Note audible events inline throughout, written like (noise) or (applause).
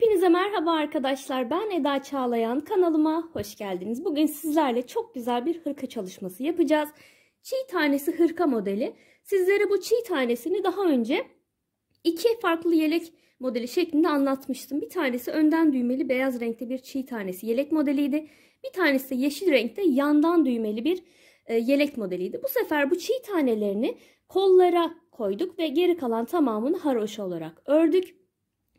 Hepinize merhaba arkadaşlar. Ben Eda Çağlayan. Kanalıma hoş geldiniz. Bugün sizlerle çok güzel bir hırka çalışması yapacağız. Çiğ tanesi hırka modeli. Sizlere bu çiğ tanesini daha önce iki farklı yelek modeli şeklinde anlatmıştım. Bir tanesi önden düğmeli beyaz renkte bir çiğ tanesi yelek modeliydi. Bir tanesi de yeşil renkte yandan düğmeli bir e, yelek modeliydi. Bu sefer bu çiğ tanelerini kollara koyduk ve geri kalan tamamını haroşa olarak ördük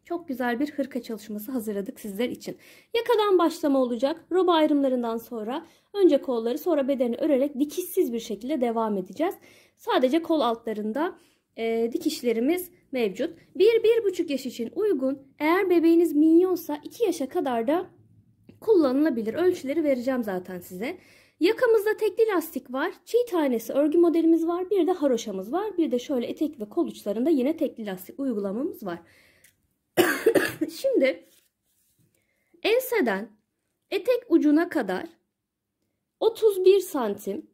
çok güzel bir hırka çalışması hazırladık sizler için. Yakadan başlama olacak. Roba ayrımlarından sonra önce kolları sonra bedeni örerek dikişsiz bir şekilde devam edeceğiz. Sadece kol altlarında e, dikişlerimiz mevcut. 1-1,5 yaş için uygun. Eğer bebeğiniz minyonsa 2 yaşa kadar da kullanılabilir. Ölçüleri vereceğim zaten size. Yakamızda tekli lastik var. Çiğ tanesi örgü modelimiz var. Bir de haroşamız var. Bir de şöyle etek ve kol uçlarında yine tekli lastik uygulamamız var. (coughs) Şimdi enseden etek ucuna kadar 31 santim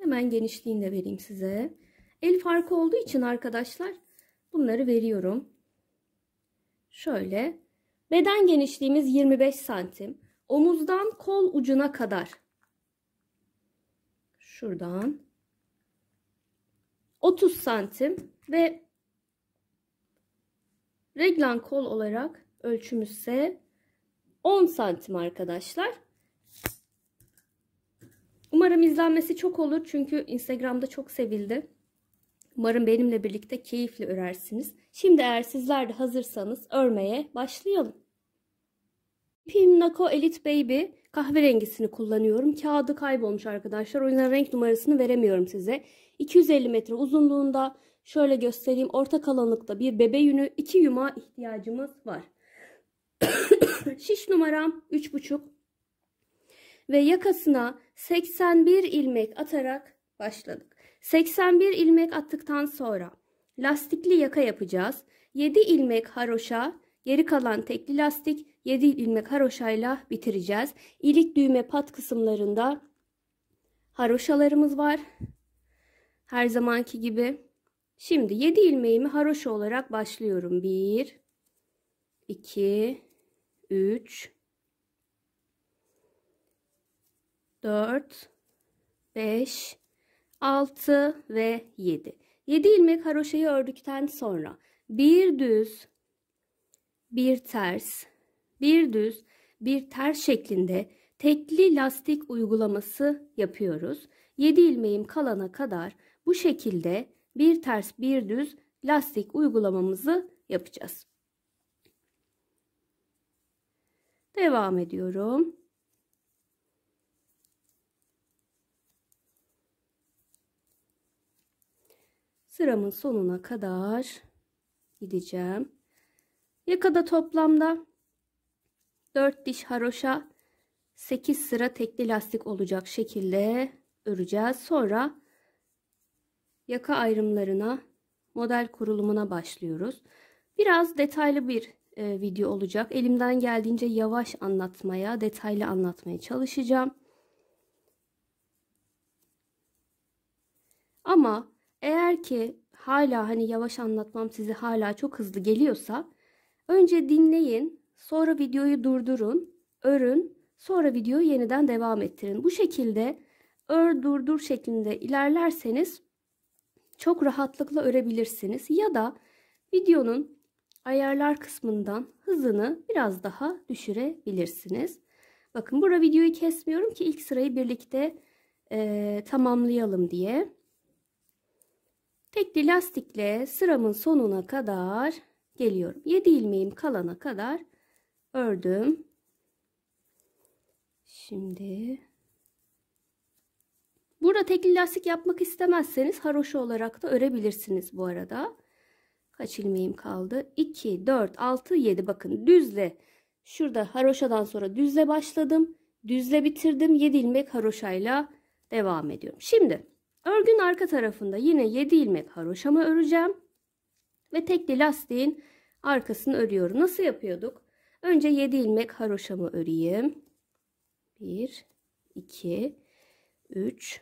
hemen genişliğini de vereyim size. El farkı olduğu için arkadaşlar bunları veriyorum. Şöyle beden genişliğimiz 25 santim. Omuzdan kol ucuna kadar. Şuradan 30 santim ve Reglan kol olarak ölçümüz ise 10 santim arkadaşlar. Umarım izlenmesi çok olur çünkü Instagram'da çok sevildi. Umarım benimle birlikte keyifli örersiniz. Şimdi eğer sizler de hazırsanız örmeye başlayalım. İpim Nako Elite Baby kahverengisini kullanıyorum. Kağıdı kaybolmuş arkadaşlar. O yüzden renk numarasını veremiyorum size. 250 metre uzunluğunda Şöyle göstereyim. Orta kalınlıkta bir bebe yünü iki yuma ihtiyacımız var. (coughs) Şiş numaram 3,5 ve yakasına 81 ilmek atarak başladık. 81 ilmek attıktan sonra lastikli yaka yapacağız. 7 ilmek haroşa, geri kalan tekli lastik 7 ilmek haroşayla bitireceğiz. İlik düğme pat kısımlarında haroşalarımız var. Her zamanki gibi Şimdi 7 ilmeğimi haroşa olarak başlıyorum. 1 2 3 4 5 6 ve 7. 7 ilmek haroşayı ördükten sonra bir düz bir ters bir düz bir ters şeklinde tekli lastik uygulaması yapıyoruz. 7 ilmeğim kalana kadar bu şekilde bir ters bir düz lastik uygulamamızı yapacağız. Devam ediyorum. Sıramın sonuna kadar gideceğim. Yakada toplamda 4 diş haroşa 8 sıra tekli lastik olacak şekilde öreceğiz. Sonra yaka ayrımlarına, model kurulumuna başlıyoruz. Biraz detaylı bir e, video olacak. Elimden geldiğince yavaş anlatmaya, detaylı anlatmaya çalışacağım. Ama eğer ki hala hani yavaş anlatmam sizi hala çok hızlı geliyorsa önce dinleyin, sonra videoyu durdurun, örün, sonra videoyu yeniden devam ettirin. Bu şekilde ör durdur şeklinde ilerlerseniz çok rahatlıkla örebilirsiniz. Ya da videonun ayarlar kısmından hızını biraz daha düşürebilirsiniz. Bakın burada videoyu kesmiyorum ki ilk sırayı birlikte e, tamamlayalım diye. Tekli lastikle sıramın sonuna kadar geliyorum. 7 ilmeğim kalana kadar ördüm. Şimdi Burada tekil lastik yapmak istemezseniz haroşa olarak da örebilirsiniz bu arada. Kaç ilmeğim kaldı? 2, 4, 6, 7. Bakın düzle. Şurada haroşadan sonra düzle başladım. Düzle bitirdim. 7 ilmek haroşayla devam ediyorum. Şimdi örgün arka tarafında yine 7 ilmek haroşamı öreceğim. Ve tekli lastiğin arkasını örüyorum. Nasıl yapıyorduk? Önce 7 ilmek haroşamı öreyim. 1, 2, 3,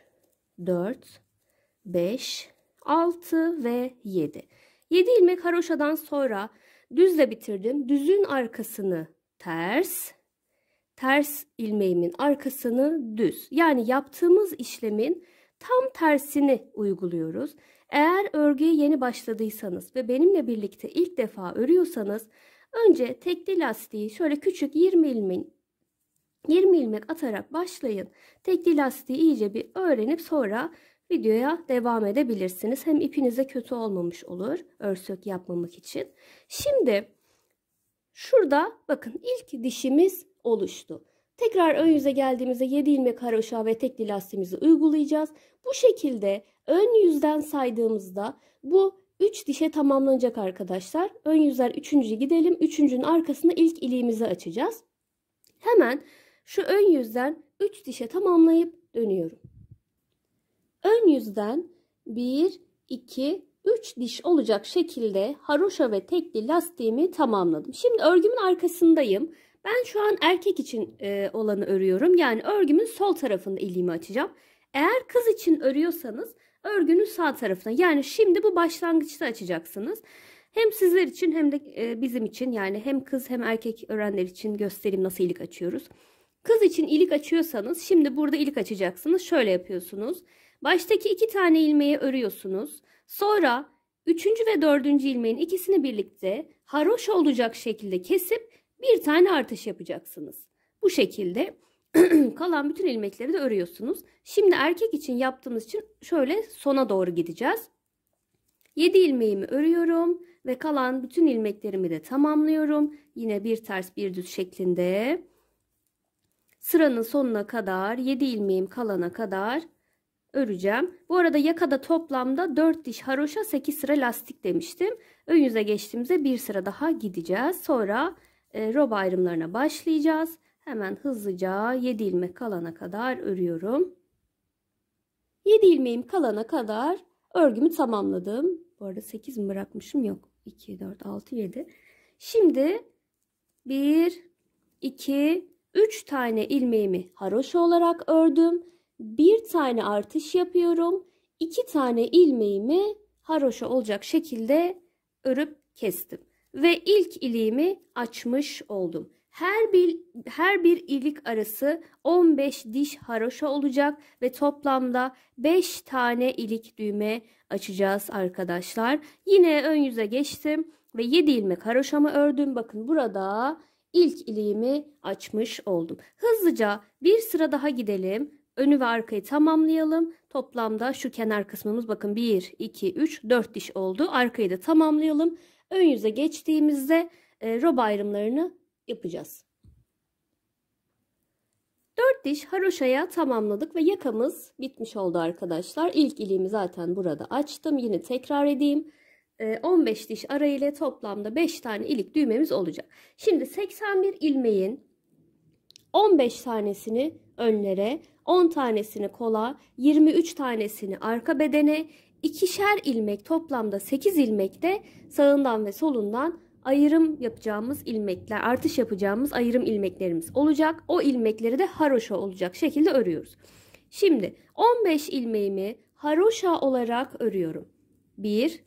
4, 5, 6 ve 7. 7 ilmek haroşadan sonra düzle bitirdim. Düzün arkasını ters, ters ilmeğimin arkasını düz. Yani yaptığımız işlemin tam tersini uyguluyoruz. Eğer örgüye yeni başladıysanız ve benimle birlikte ilk defa örüyorsanız önce tekli lastiği şöyle küçük 20 ilmin 20 ilmek atarak başlayın. Tekli lastiği iyice bir öğrenip sonra videoya devam edebilirsiniz. Hem ipinize kötü olmamış olur örsök yapmamak için. Şimdi şurada bakın ilk dişimiz oluştu. Tekrar ön yüze geldiğimizde 7 ilmek haroşa ve tekli lastiğimizi uygulayacağız. Bu şekilde ön yüzden saydığımızda bu 3 dişe tamamlanacak arkadaşlar. Ön yüzler 3. gidelim. 3.'ün arkasında ilk iliğimizi açacağız. Hemen şu ön yüzden 3 dişe tamamlayıp dönüyorum. Ön yüzden 1, 2, 3 diş olacak şekilde haroşa ve tekli lastiğimi tamamladım. Şimdi örgümün arkasındayım. Ben şu an erkek için e, olanı örüyorum. Yani örgümün sol tarafında iliğimi açacağım. Eğer kız için örüyorsanız örgünün sağ tarafına yani şimdi bu başlangıçta açacaksınız. Hem sizler için hem de e, bizim için yani hem kız hem erkek öğrenler için göstereyim nasıl ilik açıyoruz. Kız için ilik açıyorsanız şimdi burada ilik açacaksınız. Şöyle yapıyorsunuz. Baştaki iki tane ilmeği örüyorsunuz. Sonra üçüncü ve dördüncü ilmeğin ikisini birlikte haroş olacak şekilde kesip bir tane artış yapacaksınız. Bu şekilde (clears throat) kalan bütün ilmekleri de örüyorsunuz. Şimdi erkek için yaptığımız için şöyle sona doğru gideceğiz. 7 ilmeğimi örüyorum ve kalan bütün ilmeklerimi de tamamlıyorum. Yine bir ters bir düz şeklinde sıranın sonuna kadar 7 ilmeğim kalana kadar öreceğim. Bu arada yakada toplamda 4 diş haroşa 8 sıra lastik demiştim. Ön yüze geçtiğimizde bir sıra daha gideceğiz. Sonra e, roba ayrımlarına başlayacağız. Hemen hızlıca 7 ilmek kalana kadar örüyorum. 7 ilmeğim kalana kadar örgümü tamamladım. Bu arada 8 mi bırakmışım? Yok. 2, 4, 6, 7. Şimdi 1, 2, 3 tane ilmeğimi haroşa olarak ördüm. 1 tane artış yapıyorum. 2 tane ilmeğimi haroşa olacak şekilde örüp kestim ve ilk iliğimi açmış oldum. Her bir her bir ilik arası 15 diş haroşa olacak ve toplamda 5 tane ilik düğme açacağız arkadaşlar. Yine ön yüze geçtim ve 7 ilmek haroşamı ördüm. Bakın burada ilk iliğimi açmış oldum. Hızlıca bir sıra daha gidelim. Önü ve arkayı tamamlayalım. Toplamda şu kenar kısmımız bakın 1, 2, 3, 4 diş oldu. Arkayı da tamamlayalım. Ön yüze geçtiğimizde e, rob ayrımlarını yapacağız. 4 diş haroşaya tamamladık ve yakamız bitmiş oldu arkadaşlar. İlk iliğimi zaten burada açtım. Yine tekrar edeyim. 15 e, diş arayla toplamda 5 tane ilik düğmemiz olacak. Şimdi 81 ilmeğin 15 tanesini önlere, 10 tanesini kola, 23 tanesini arka bedene, ikişer ilmek toplamda 8 ilmekte sağından ve solundan ayırım yapacağımız ilmekler, artış yapacağımız ayırım ilmeklerimiz olacak. O ilmekleri de haroşa olacak şekilde örüyoruz. Şimdi 15 ilmeğimi haroşa olarak örüyorum. 1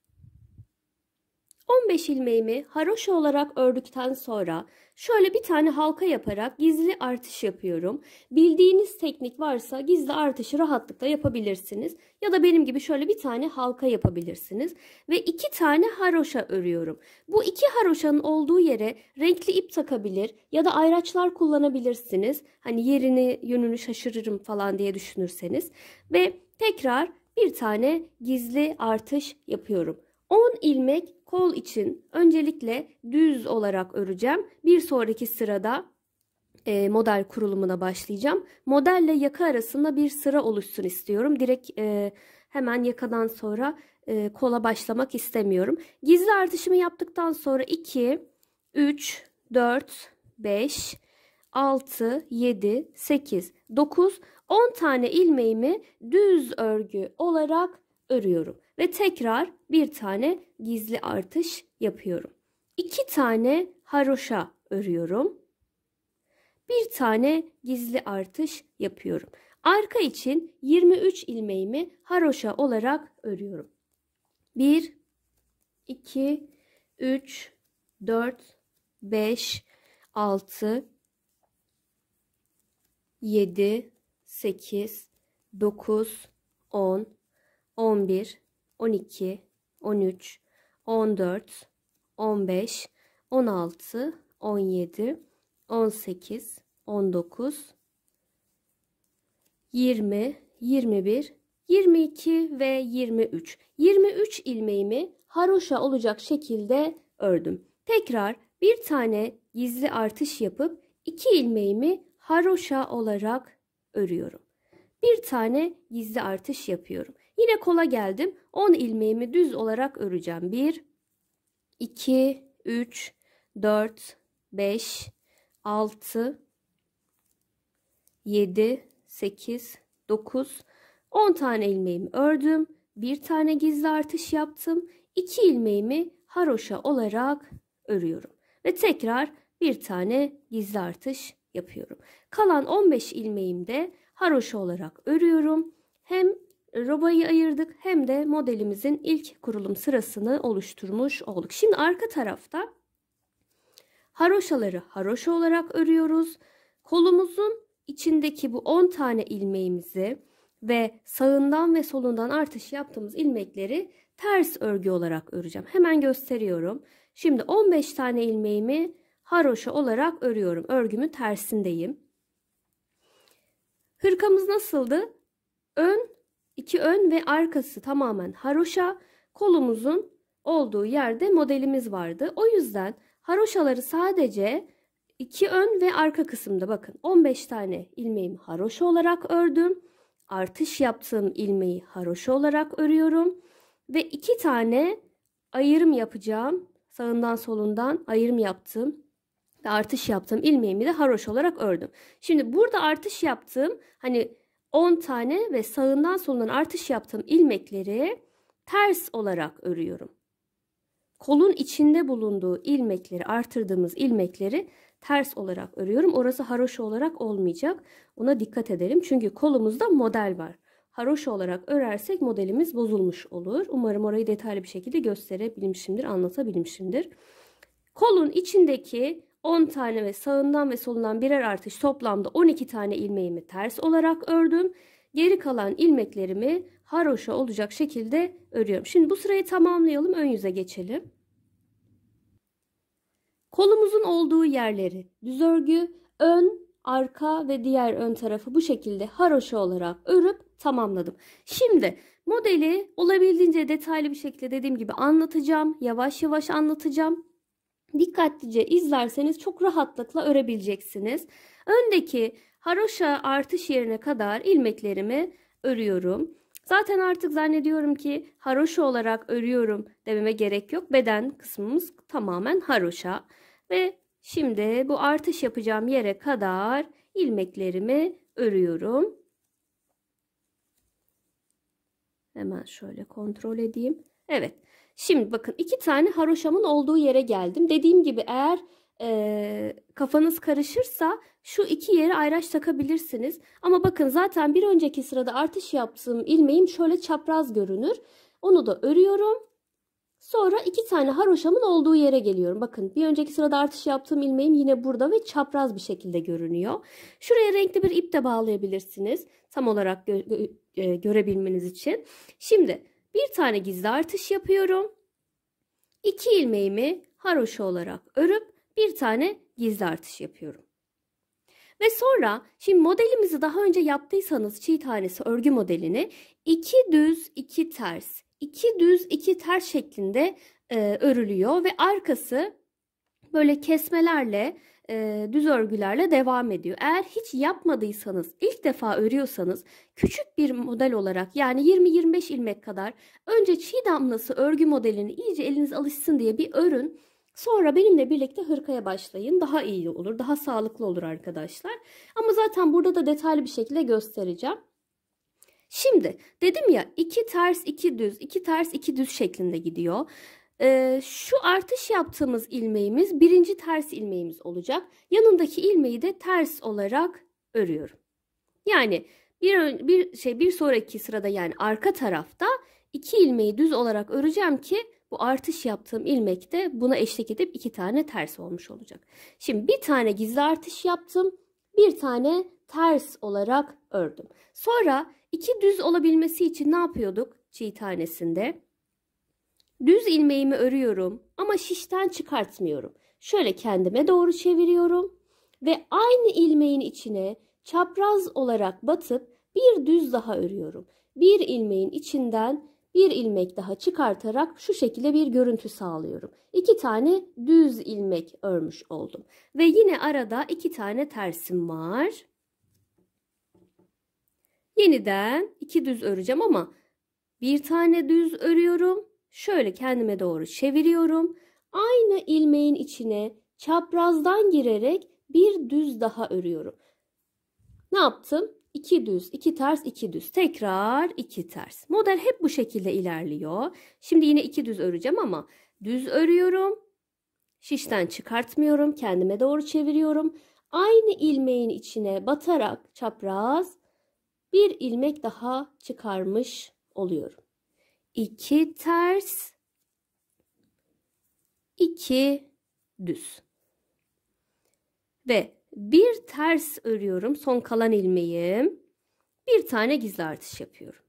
15 ilmeğimi haroşa olarak ördükten sonra şöyle bir tane halka yaparak gizli artış yapıyorum. Bildiğiniz teknik varsa gizli artışı rahatlıkla yapabilirsiniz. Ya da benim gibi şöyle bir tane halka yapabilirsiniz. Ve iki tane haroşa örüyorum. Bu iki haroşanın olduğu yere renkli ip takabilir ya da ayraçlar kullanabilirsiniz. Hani yerini yönünü şaşırırım falan diye düşünürseniz. Ve tekrar bir tane gizli artış yapıyorum. 10 ilmek Kol için öncelikle düz olarak öreceğim. Bir sonraki sırada e, model kurulumuna başlayacağım. Modelle yaka arasında bir sıra oluşsun istiyorum. Direkt e, hemen yakadan sonra e, kola başlamak istemiyorum. Gizli artışımı yaptıktan sonra 2, 3, 4, 5, 6, 7, 8, 9, 10 tane ilmeğimi düz örgü olarak örüyorum ve tekrar bir tane gizli artış yapıyorum. 2 tane haroşa örüyorum. Bir tane gizli artış yapıyorum. Arka için 23 ilmeğimi haroşa olarak örüyorum. 1 2 3 4 5 6 7 8 9 10 11 12, 13, 14, 15, 16, 17, 18, 19, 20, 21, 22 ve 23. 23 ilmeğimi haroşa olacak şekilde ördüm. Tekrar bir tane gizli artış yapıp iki ilmeğimi haroşa olarak örüyorum. Bir tane gizli artış yapıyorum. Yine kola geldim. 10 ilmeğimi düz olarak öreceğim. 1, 2, 3, 4, 5, 6, 7, 8, 9, 10 tane ilmeğimi ördüm. Bir tane gizli artış yaptım. 2 ilmeğimi haroşa olarak örüyorum. Ve tekrar bir tane gizli artış yapıyorum. Kalan 15 ilmeğimde haroşa olarak örüyorum. Hem robayı ayırdık hem de modelimizin ilk kurulum sırasını oluşturmuş olduk. Şimdi arka tarafta haroşaları haroşa olarak örüyoruz. Kolumuzun içindeki bu 10 tane ilmeğimizi ve sağından ve solundan artış yaptığımız ilmekleri ters örgü olarak öreceğim. Hemen gösteriyorum. Şimdi 15 tane ilmeğimi haroşa olarak örüyorum. Örgümü tersindeyim. Hırkamız nasıldı? Ön İki ön ve arkası tamamen haroşa, kolumuzun olduğu yerde modelimiz vardı. O yüzden haroşaları sadece iki ön ve arka kısımda bakın 15 tane ilmeğimi haroşa olarak ördüm. Artış yaptığım ilmeği haroşa olarak örüyorum ve iki tane ayırım yapacağım. Sağından solundan ayırım yaptım ve artış yaptığım ilmeğimi de haroş olarak ördüm. Şimdi burada artış yaptığım hani 10 tane ve sağından solundan artış yaptığım ilmekleri ters olarak örüyorum. Kolun içinde bulunduğu ilmekleri, artırdığımız ilmekleri ters olarak örüyorum. Orası haroşa olarak olmayacak. Ona dikkat edelim. Çünkü kolumuzda model var. Haroşa olarak örersek modelimiz bozulmuş olur. Umarım orayı detaylı bir şekilde gösterebilmişimdir, anlatabilmişimdir. Kolun içindeki 10 tane ve sağından ve solundan birer artış toplamda 12 tane ilmeğimi ters olarak ördüm. Geri kalan ilmeklerimi haroşa olacak şekilde örüyorum. Şimdi bu sırayı tamamlayalım ön yüze geçelim. Kolumuzun olduğu yerleri düz örgü, ön, arka ve diğer ön tarafı bu şekilde haroşa olarak örüp tamamladım. Şimdi modeli olabildiğince detaylı bir şekilde dediğim gibi anlatacağım. Yavaş yavaş anlatacağım dikkatlice izlerseniz çok rahatlıkla örebileceksiniz. Öndeki haroşa artış yerine kadar ilmeklerimi örüyorum. Zaten artık zannediyorum ki haroşa olarak örüyorum dememe gerek yok. Beden kısmımız tamamen haroşa. Ve şimdi bu artış yapacağım yere kadar ilmeklerimi örüyorum. Hemen şöyle kontrol edeyim. Evet. Şimdi bakın iki tane haroşamın olduğu yere geldim. Dediğim gibi eğer e, kafanız karışırsa şu iki yere ayraç takabilirsiniz. Ama bakın zaten bir önceki sırada artış yaptığım ilmeğim şöyle çapraz görünür. Onu da örüyorum. Sonra iki tane haroşamın olduğu yere geliyorum. Bakın bir önceki sırada artış yaptığım ilmeğim yine burada ve çapraz bir şekilde görünüyor. Şuraya renkli bir ip de bağlayabilirsiniz. Tam olarak gö gö e, görebilmeniz için. Şimdi bir tane gizli artış yapıyorum. İki ilmeğimi haroşa olarak örüp bir tane gizli artış yapıyorum. Ve sonra şimdi modelimizi daha önce yaptıysanız çiğ tanesi örgü modelini iki düz iki ters iki düz iki ters şeklinde e, örülüyor ve arkası böyle kesmelerle e, düz örgülerle devam ediyor. Eğer hiç yapmadıysanız, ilk defa örüyorsanız küçük bir model olarak yani 20-25 ilmek kadar önce çiğ damlası örgü modelini iyice eliniz alışsın diye bir örün. Sonra benimle birlikte hırkaya başlayın. Daha iyi olur, daha sağlıklı olur arkadaşlar. Ama zaten burada da detaylı bir şekilde göstereceğim. Şimdi dedim ya iki ters iki düz iki ters iki düz şeklinde gidiyor. Ee, şu artış yaptığımız ilmeğimiz birinci ters ilmeğimiz olacak. Yanındaki ilmeği de ters olarak örüyorum. Yani bir, bir şey bir sonraki sırada yani arka tarafta iki ilmeği düz olarak öreceğim ki bu artış yaptığım ilmek de buna eşlik edip iki tane ters olmuş olacak. Şimdi bir tane gizli artış yaptım. Bir tane ters olarak ördüm. Sonra iki düz olabilmesi için ne yapıyorduk çiğ tanesinde? Düz ilmeğimi örüyorum ama şişten çıkartmıyorum. Şöyle kendime doğru çeviriyorum ve aynı ilmeğin içine çapraz olarak batıp bir düz daha örüyorum. Bir ilmeğin içinden bir ilmek daha çıkartarak şu şekilde bir görüntü sağlıyorum. İki tane düz ilmek örmüş oldum. Ve yine arada iki tane tersim var. Yeniden iki düz öreceğim ama bir tane düz örüyorum şöyle kendime doğru çeviriyorum. Aynı ilmeğin içine çaprazdan girerek bir düz daha örüyorum. Ne yaptım? 2 düz, 2 ters, 2 düz. Tekrar 2 ters. Model hep bu şekilde ilerliyor. Şimdi yine 2 düz öreceğim ama düz örüyorum. Şişten çıkartmıyorum. Kendime doğru çeviriyorum. Aynı ilmeğin içine batarak çapraz bir ilmek daha çıkarmış oluyorum. 2 ters 2 düz. Ve bir ters örüyorum son kalan ilmeğim. Bir tane gizli artış yapıyorum.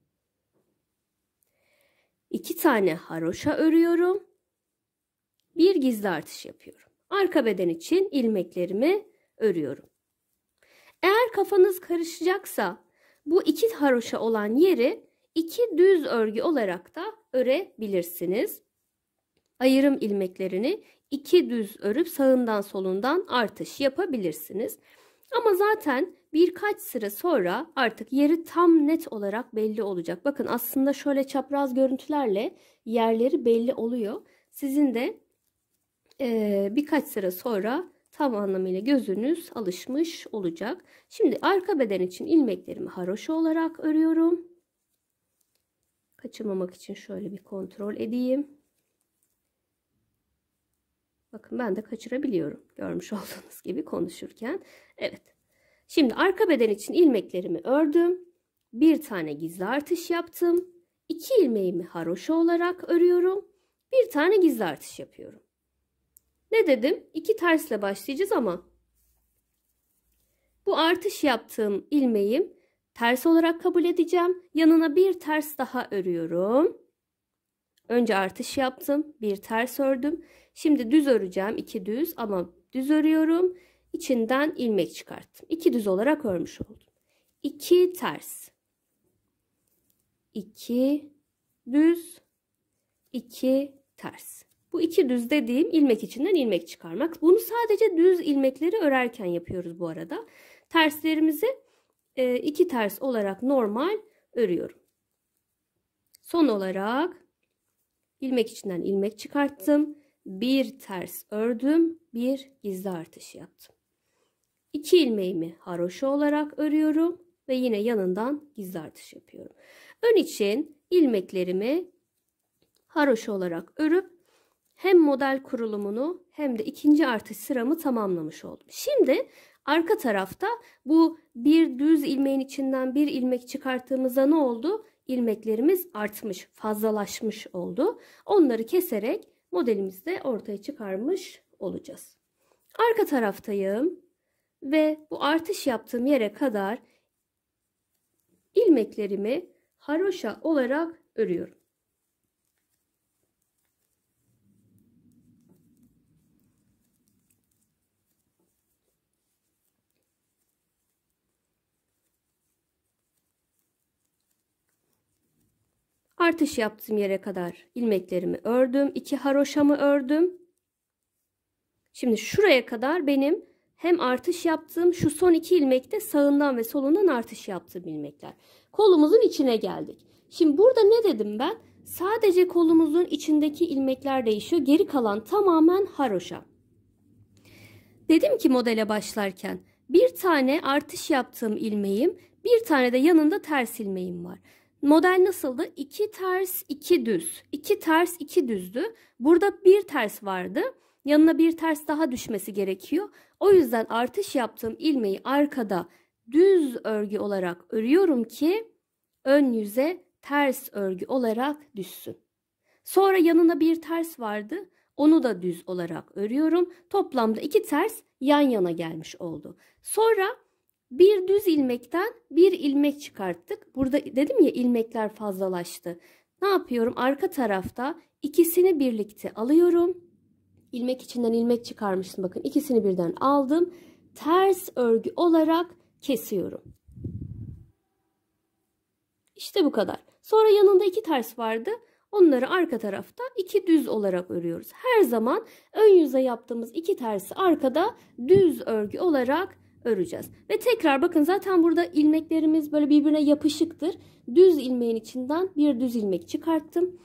2 tane haroşa örüyorum. Bir gizli artış yapıyorum. Arka beden için ilmeklerimi örüyorum. Eğer kafanız karışacaksa bu iki haroşa olan yeri iki düz örgü olarak da örebilirsiniz. Ayırım ilmeklerini iki düz örüp sağından solundan artış yapabilirsiniz. Ama zaten birkaç sıra sonra artık yeri tam net olarak belli olacak. Bakın aslında şöyle çapraz görüntülerle yerleri belli oluyor. Sizin de e, birkaç sıra sonra tam anlamıyla gözünüz alışmış olacak. Şimdi arka beden için ilmeklerimi haroşa olarak örüyorum. Kaçırmamak için şöyle bir kontrol edeyim. Bakın ben de kaçırabiliyorum. Görmüş (laughs) olduğunuz gibi konuşurken. Evet. Şimdi arka beden için ilmeklerimi ördüm. Bir tane gizli artış yaptım. İki ilmeğimi haroşa olarak örüyorum. Bir tane gizli artış yapıyorum. Ne dedim? İki tersle başlayacağız ama bu artış yaptığım ilmeğim Ters olarak kabul edeceğim. Yanına bir ters daha örüyorum. Önce artış yaptım. Bir ters ördüm. Şimdi düz öreceğim. iki düz ama düz örüyorum. İçinden ilmek çıkarttım. İki düz olarak örmüş oldum. İki ters. İki düz. iki ters. Bu iki düz dediğim ilmek içinden ilmek çıkarmak. Bunu sadece düz ilmekleri örerken yapıyoruz bu arada. Terslerimizi ee, iki ters olarak normal örüyorum. Son olarak ilmek içinden ilmek çıkarttım. Bir ters ördüm. Bir gizli artış yaptım. İki ilmeğimi haroşa olarak örüyorum ve yine yanından gizli artış yapıyorum. Ön için ilmeklerimi haroşa olarak örüp hem model kurulumunu hem de ikinci artış sıramı tamamlamış oldum. Şimdi Arka tarafta bu bir düz ilmeğin içinden bir ilmek çıkarttığımızda ne oldu? İlmeklerimiz artmış, fazlalaşmış oldu. Onları keserek modelimizde ortaya çıkarmış olacağız. Arka taraftayım ve bu artış yaptığım yere kadar ilmeklerimi haroşa olarak örüyorum. Artış yaptığım yere kadar ilmeklerimi ördüm. iki haroşamı ördüm. Şimdi şuraya kadar benim hem artış yaptığım şu son iki ilmekte sağından ve solundan artış yaptığım ilmekler. Kolumuzun içine geldik. Şimdi burada ne dedim ben? Sadece kolumuzun içindeki ilmekler değişiyor. Geri kalan tamamen haroşa. Dedim ki modele başlarken bir tane artış yaptığım ilmeğim, bir tane de yanında ters ilmeğim var. Model nasıldı? 2 ters 2 düz. 2 ters 2 düzdü. Burada bir ters vardı. Yanına bir ters daha düşmesi gerekiyor. O yüzden artış yaptığım ilmeği arkada düz örgü olarak örüyorum ki ön yüze ters örgü olarak düşsün. Sonra yanına bir ters vardı. Onu da düz olarak örüyorum. Toplamda iki ters yan yana gelmiş oldu. Sonra bir düz ilmekten bir ilmek çıkarttık. Burada dedim ya ilmekler fazlalaştı. Ne yapıyorum? Arka tarafta ikisini birlikte alıyorum. İlmek içinden ilmek çıkarmıştım bakın. ikisini birden aldım. Ters örgü olarak kesiyorum. İşte bu kadar. Sonra yanında iki ters vardı. Onları arka tarafta iki düz olarak örüyoruz. Her zaman ön yüze yaptığımız iki tersi arkada düz örgü olarak öreceğiz. Ve tekrar bakın zaten burada ilmeklerimiz böyle birbirine yapışıktır. Düz ilmeğin içinden bir düz ilmek çıkarttım.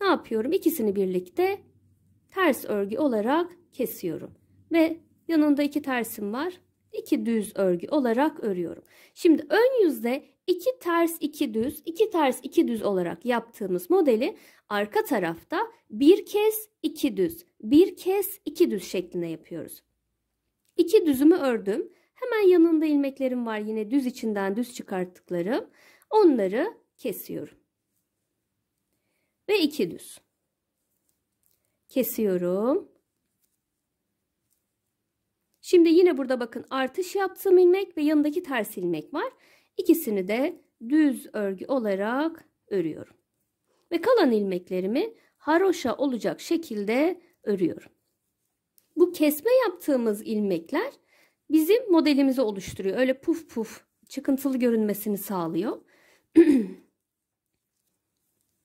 Ne yapıyorum? İkisini birlikte ters örgü olarak kesiyorum. Ve yanında iki tersim var. İki düz örgü olarak örüyorum. Şimdi ön yüzde iki ters iki düz, iki ters iki düz olarak yaptığımız modeli arka tarafta bir kez iki düz, bir kez iki düz şeklinde yapıyoruz. İki düzümü ördüm. Hemen yanında ilmeklerim var yine düz içinden düz çıkarttıklarım. Onları kesiyorum. Ve iki düz. Kesiyorum. Şimdi yine burada bakın artış yaptığım ilmek ve yanındaki ters ilmek var. İkisini de düz örgü olarak örüyorum. Ve kalan ilmeklerimi haroşa olacak şekilde örüyorum. Bu kesme yaptığımız ilmekler bizim modelimizi oluşturuyor. Öyle puf puf çıkıntılı görünmesini sağlıyor. (clears throat)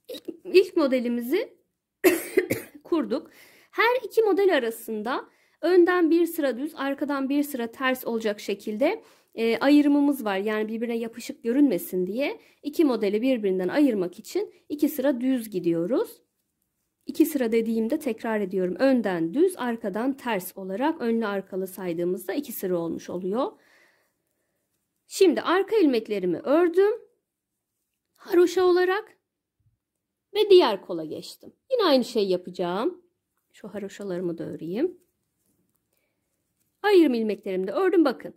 ilk, ilk modelimizi (clears throat) kurduk. Her iki model arasında önden bir sıra düz, arkadan bir sıra ters olacak şekilde e, ayırımımız var. Yani birbirine yapışık görünmesin diye iki modeli birbirinden ayırmak için iki sıra düz gidiyoruz. İki sıra dediğimde tekrar ediyorum. Önden düz, arkadan ters olarak önlü arkalı saydığımızda iki sıra olmuş oluyor. Şimdi arka ilmeklerimi ördüm. Haroşa olarak ve diğer kola geçtim. Yine aynı şey yapacağım. Şu haroşalarımı da öreyim. Ayırım ilmeklerimi de ördüm bakın.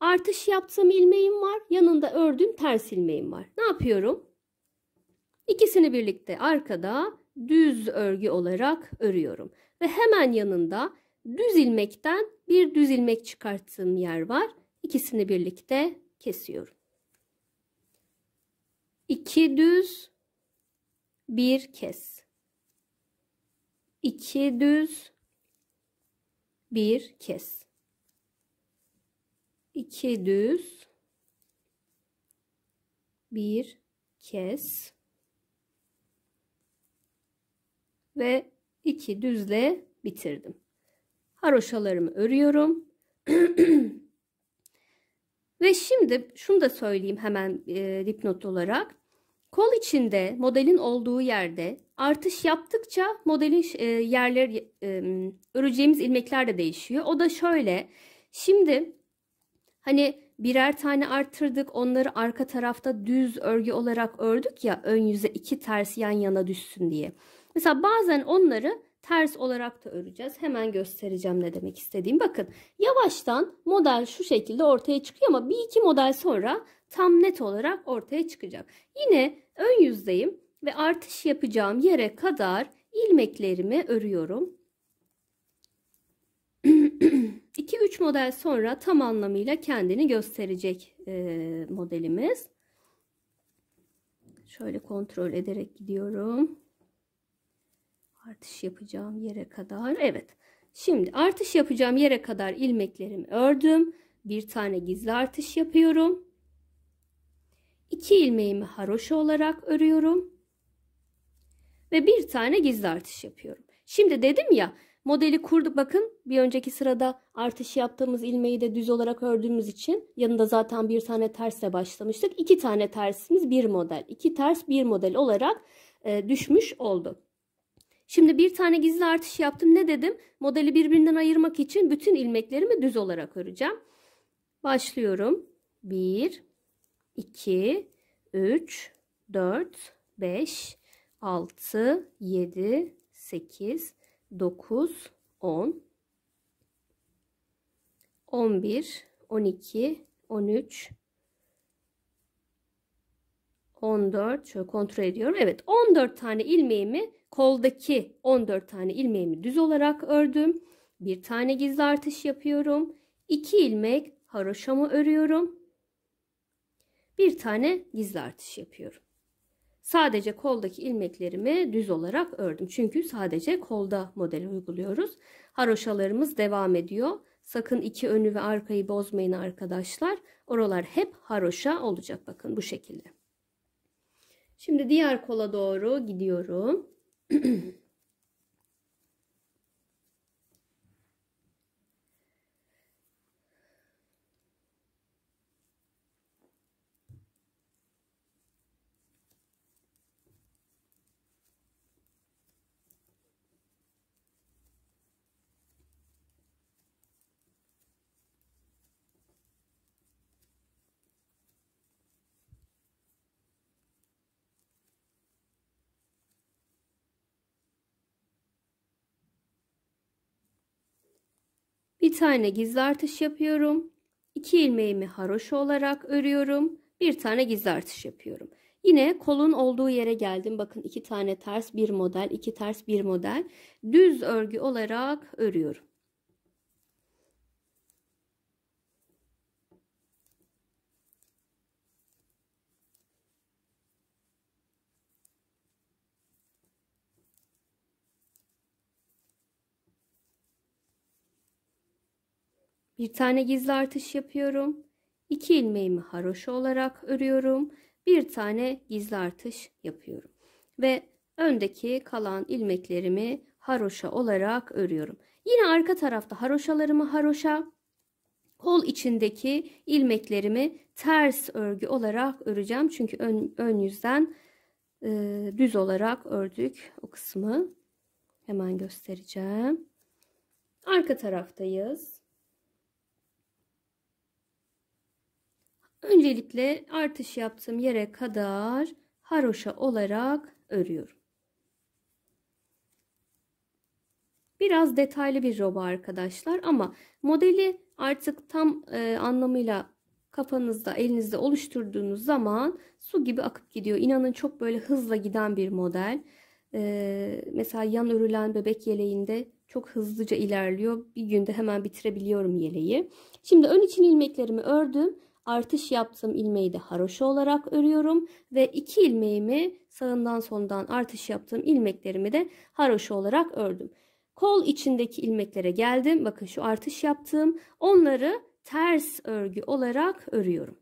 Artış yaptığım ilmeğim var. Yanında ördüğüm ters ilmeğim var. Ne yapıyorum? İkisini birlikte arkada düz örgü olarak örüyorum. Ve hemen yanında düz ilmekten bir düz ilmek çıkarttığım yer var. İkisini birlikte kesiyorum. 2 düz bir kes. 2 düz bir kes. 2 düz bir kes. ve 2 düzle bitirdim. Haroşalarımı örüyorum. (clears throat) ve şimdi şunu da söyleyeyim hemen e, dipnot olarak. Kol içinde modelin olduğu yerde artış yaptıkça modelin e, yerleri e, öreceğimiz ilmekler de değişiyor. O da şöyle. Şimdi hani birer tane arttırdık onları arka tarafta düz örgü olarak ördük ya ön yüze iki ters yan yana düşsün diye. Mesela bazen onları ters olarak da öreceğiz. Hemen göstereceğim ne demek istediğim. Bakın yavaştan model şu şekilde ortaya çıkıyor ama bir iki model sonra tam net olarak ortaya çıkacak. Yine ön yüzdeyim ve artış yapacağım yere kadar ilmeklerimi örüyorum. 2-3 (clears throat) model sonra tam anlamıyla kendini gösterecek e, modelimiz. Şöyle kontrol ederek gidiyorum artış yapacağım yere kadar evet şimdi artış yapacağım yere kadar ilmeklerimi ördüm bir tane gizli artış yapıyorum 2 ilmeğimi haroşa olarak örüyorum ve bir tane gizli artış yapıyorum şimdi dedim ya modeli kurduk bakın bir önceki sırada artış yaptığımız ilmeği de düz olarak ördüğümüz için yanında zaten bir tane tersle başlamıştık iki tane tersimiz bir model iki ters bir model olarak e, düşmüş oldu Şimdi bir tane gizli artış yaptım. Ne dedim? Modeli birbirinden ayırmak için bütün ilmeklerimi düz olarak öreceğim. Başlıyorum. 1, 2, 3, 4, 5, 6, 7, 8, 9, 10, 11, 12, 13, 14. Şöyle kontrol ediyorum. Evet 14 tane ilmeğimi Koldaki 14 tane ilmeğimi düz olarak ördüm. Bir tane gizli artış yapıyorum. 2 ilmek haroşamı örüyorum. Bir tane gizli artış yapıyorum. Sadece koldaki ilmeklerimi düz olarak ördüm. Çünkü sadece kolda modeli uyguluyoruz. Haroşalarımız devam ediyor. Sakın iki önü ve arkayı bozmayın arkadaşlar. Oralar hep haroşa olacak bakın bu şekilde. Şimdi diğer kola doğru gidiyorum. mm (clears throat) Bir tane gizli artış yapıyorum. 2 ilmeğimi haroşa olarak örüyorum. Bir tane gizli artış yapıyorum. Yine kolun olduğu yere geldim. Bakın iki tane ters bir model, iki ters bir model. Düz örgü olarak örüyorum. Bir tane gizli artış yapıyorum. 2 ilmeğimi haroşa olarak örüyorum. Bir tane gizli artış yapıyorum. Ve öndeki kalan ilmeklerimi haroşa olarak örüyorum. Yine arka tarafta haroşalarımı haroşa, kol içindeki ilmeklerimi ters örgü olarak öreceğim. Çünkü ön, ön yüzden e, düz olarak ördük o kısmı. Hemen göstereceğim. Arka taraftayız. Öncelikle artış yaptığım yere kadar haroşa olarak örüyorum. Biraz detaylı bir roba arkadaşlar ama modeli artık tam e, anlamıyla kafanızda elinizde oluşturduğunuz zaman su gibi akıp gidiyor. İnanın çok böyle hızla giden bir model. E, mesela yan örülen bebek yeleğinde çok hızlıca ilerliyor. Bir günde hemen bitirebiliyorum yeleği. Şimdi ön için ilmeklerimi ördüm. Artış yaptığım ilmeği de haroşa olarak örüyorum ve iki ilmeğimi sağından sondan artış yaptığım ilmeklerimi de haroşa olarak ördüm. Kol içindeki ilmeklere geldim. Bakın şu artış yaptığım onları ters örgü olarak örüyorum.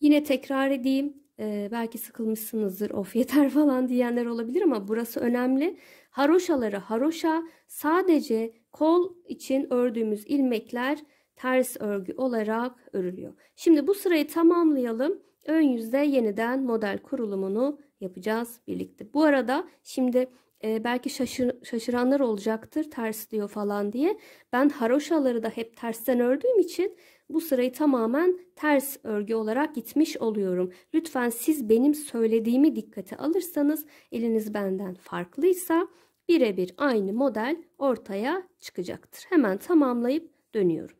Yine tekrar edeyim. Ee, belki sıkılmışsınızdır of yeter (laughs) falan diyenler olabilir ama burası önemli. Haroşaları haroşa sadece kol için ördüğümüz ilmekler ters örgü olarak örülüyor. Şimdi bu sırayı tamamlayalım. Ön yüzde yeniden model kurulumunu yapacağız birlikte. Bu arada şimdi e, belki şaşır, şaşıranlar olacaktır ters diyor falan diye. Ben haroşaları da hep tersten ördüğüm için bu sırayı tamamen ters örgü olarak gitmiş oluyorum. Lütfen siz benim söylediğimi dikkate alırsanız eliniz benden farklıysa birebir aynı model ortaya çıkacaktır. Hemen tamamlayıp dönüyorum.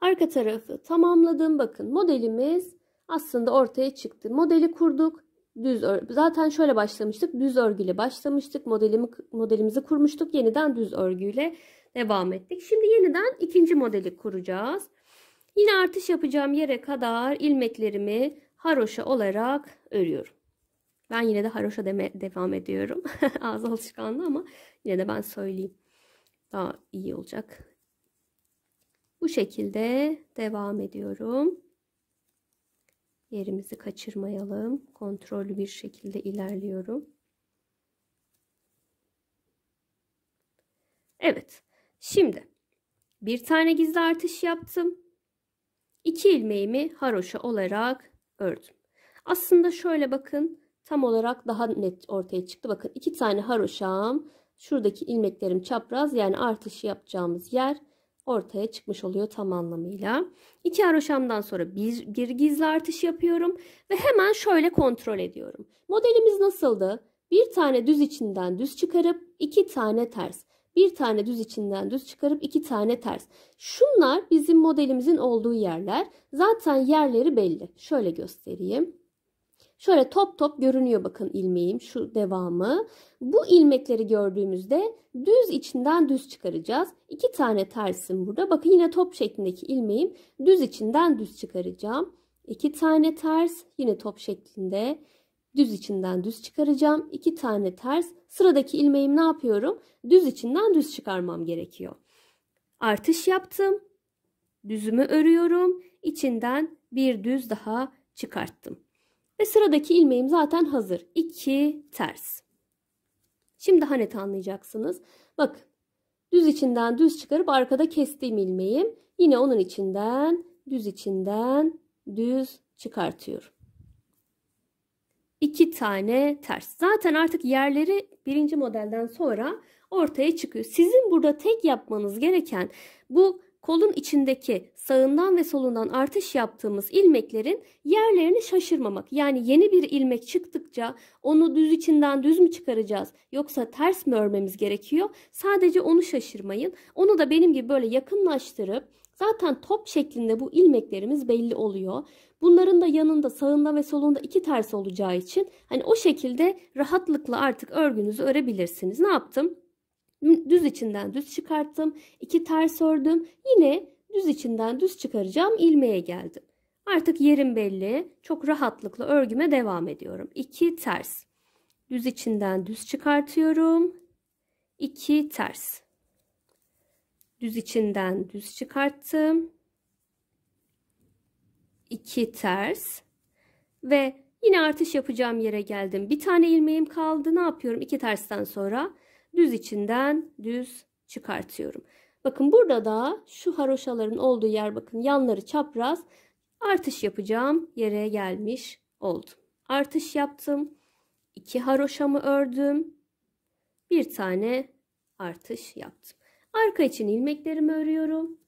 Arka tarafı tamamladım. Bakın modelimiz aslında ortaya çıktı. Modeli kurduk. Düz Zaten şöyle başlamıştık. Düz örgüyle başlamıştık. Modelimi, modelimizi kurmuştuk. Yeniden düz örgüyle devam ettik. Şimdi yeniden ikinci modeli kuracağız. Yine artış yapacağım yere kadar ilmeklerimi haroşa olarak örüyorum. Ben yine de haroşa deme, devam ediyorum. (laughs) Ağız alışkanlığı ama yine de ben söyleyeyim. Daha iyi olacak bu şekilde devam ediyorum. Yerimizi kaçırmayalım. Kontrollü bir şekilde ilerliyorum. Evet. Şimdi bir tane gizli artış yaptım. İki ilmeğimi haroşa olarak ördüm. Aslında şöyle bakın tam olarak daha net ortaya çıktı. Bakın iki tane haroşam şuradaki ilmeklerim çapraz yani artış yapacağımız yer ortaya çıkmış oluyor tam anlamıyla. İki haroşamdan sonra bir, bir gizli artış yapıyorum ve hemen şöyle kontrol ediyorum. Modelimiz nasıldı? Bir tane düz içinden düz çıkarıp iki tane ters. Bir tane düz içinden düz çıkarıp iki tane ters. Şunlar bizim modelimizin olduğu yerler. Zaten yerleri belli. Şöyle göstereyim. Şöyle top top görünüyor bakın ilmeğim şu devamı. Bu ilmekleri gördüğümüzde düz içinden düz çıkaracağız. İki tane tersim burada. Bakın yine top şeklindeki ilmeğim düz içinden düz çıkaracağım. İki tane ters yine top şeklinde düz içinden düz çıkaracağım. İki tane ters sıradaki ilmeğim ne yapıyorum? Düz içinden düz çıkarmam gerekiyor. Artış yaptım. Düzümü örüyorum. İçinden bir düz daha çıkarttım. Ve sıradaki ilmeğim zaten hazır. 2 ters. Şimdi haneti anlayacaksınız. Bakın düz içinden düz çıkarıp arkada kestiğim ilmeğim. Yine onun içinden düz içinden düz çıkartıyorum. 2 tane ters. Zaten artık yerleri birinci modelden sonra ortaya çıkıyor. Sizin burada tek yapmanız gereken bu kolun içindeki sağından ve solundan artış yaptığımız ilmeklerin yerlerini şaşırmamak. Yani yeni bir ilmek çıktıkça onu düz içinden düz mü çıkaracağız yoksa ters mi örmemiz gerekiyor? Sadece onu şaşırmayın. Onu da benim gibi böyle yakınlaştırıp zaten top şeklinde bu ilmeklerimiz belli oluyor. Bunların da yanında sağında ve solunda iki ters olacağı için hani o şekilde rahatlıkla artık örgünüzü örebilirsiniz. Ne yaptım? düz içinden düz çıkarttım. iki ters ördüm. Yine Düz içinden düz çıkaracağım. ilmeğe geldim. Artık yerim belli. Çok rahatlıkla örgüme devam ediyorum. 2 ters. Düz içinden düz çıkartıyorum. 2 ters. Düz içinden düz çıkarttım. 2 ters. Ve yine artış yapacağım yere geldim. Bir tane ilmeğim kaldı. Ne yapıyorum? 2 tersten sonra düz içinden düz çıkartıyorum. Bakın burada da şu haroşaların olduğu yer bakın yanları çapraz artış yapacağım yere gelmiş oldum. Artış yaptım. 2 haroşamı ördüm. Bir tane artış yaptım. Arka için ilmeklerimi örüyorum.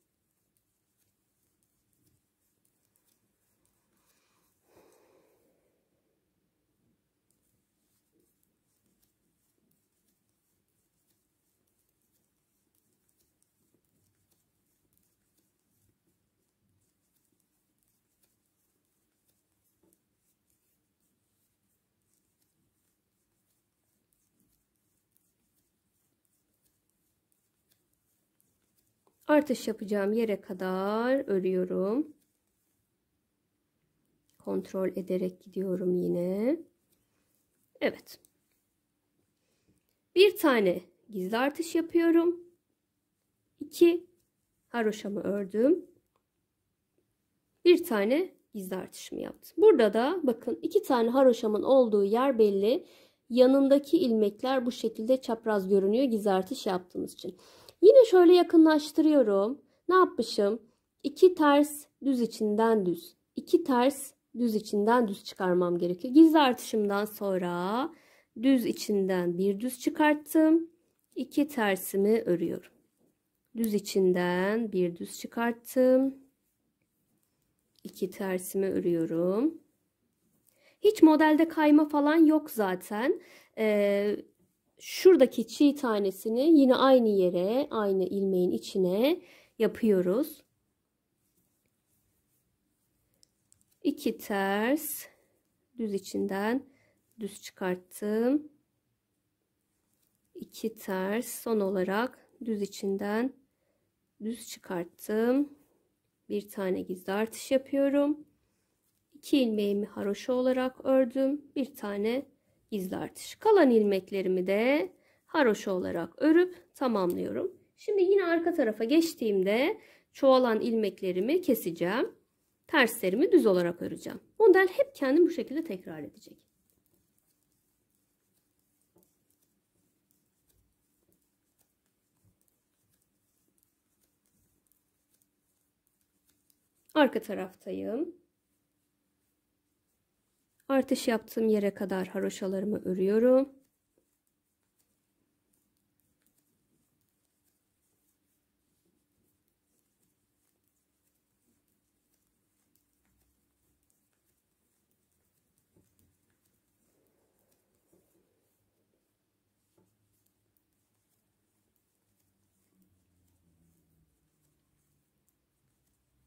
artış yapacağım yere kadar örüyorum. Kontrol ederek gidiyorum yine. Evet. Bir tane gizli artış yapıyorum. İki haroşamı ördüm. Bir tane gizli artışımı yaptım. Burada da bakın iki tane haroşamın olduğu yer belli. Yanındaki ilmekler bu şekilde çapraz görünüyor gizli artış yaptığımız için. Yine şöyle yakınlaştırıyorum. Ne yapmışım? İki ters düz içinden düz. 2 ters düz içinden düz çıkarmam gerekiyor. Gizli artışımdan sonra düz içinden bir düz çıkarttım. 2 tersimi örüyorum. Düz içinden bir düz çıkarttım. 2 tersimi örüyorum. Hiç modelde kayma falan yok zaten. Ee, şuradaki çiğ tanesini yine aynı yere, aynı ilmeğin içine yapıyoruz. 2 ters düz içinden düz çıkarttım. 2 ters son olarak düz içinden düz çıkarttım. Bir tane gizli artış yapıyorum. 2 ilmeğimi haroşa olarak ördüm. Bir tane gizli artış. Kalan ilmeklerimi de haroşa olarak örüp tamamlıyorum. Şimdi yine arka tarafa geçtiğimde çoğalan ilmeklerimi keseceğim. Terslerimi düz olarak öreceğim. Model hep kendini bu şekilde tekrar edecek. Arka taraftayım. Artış yaptığım yere kadar haroşalarımı örüyorum.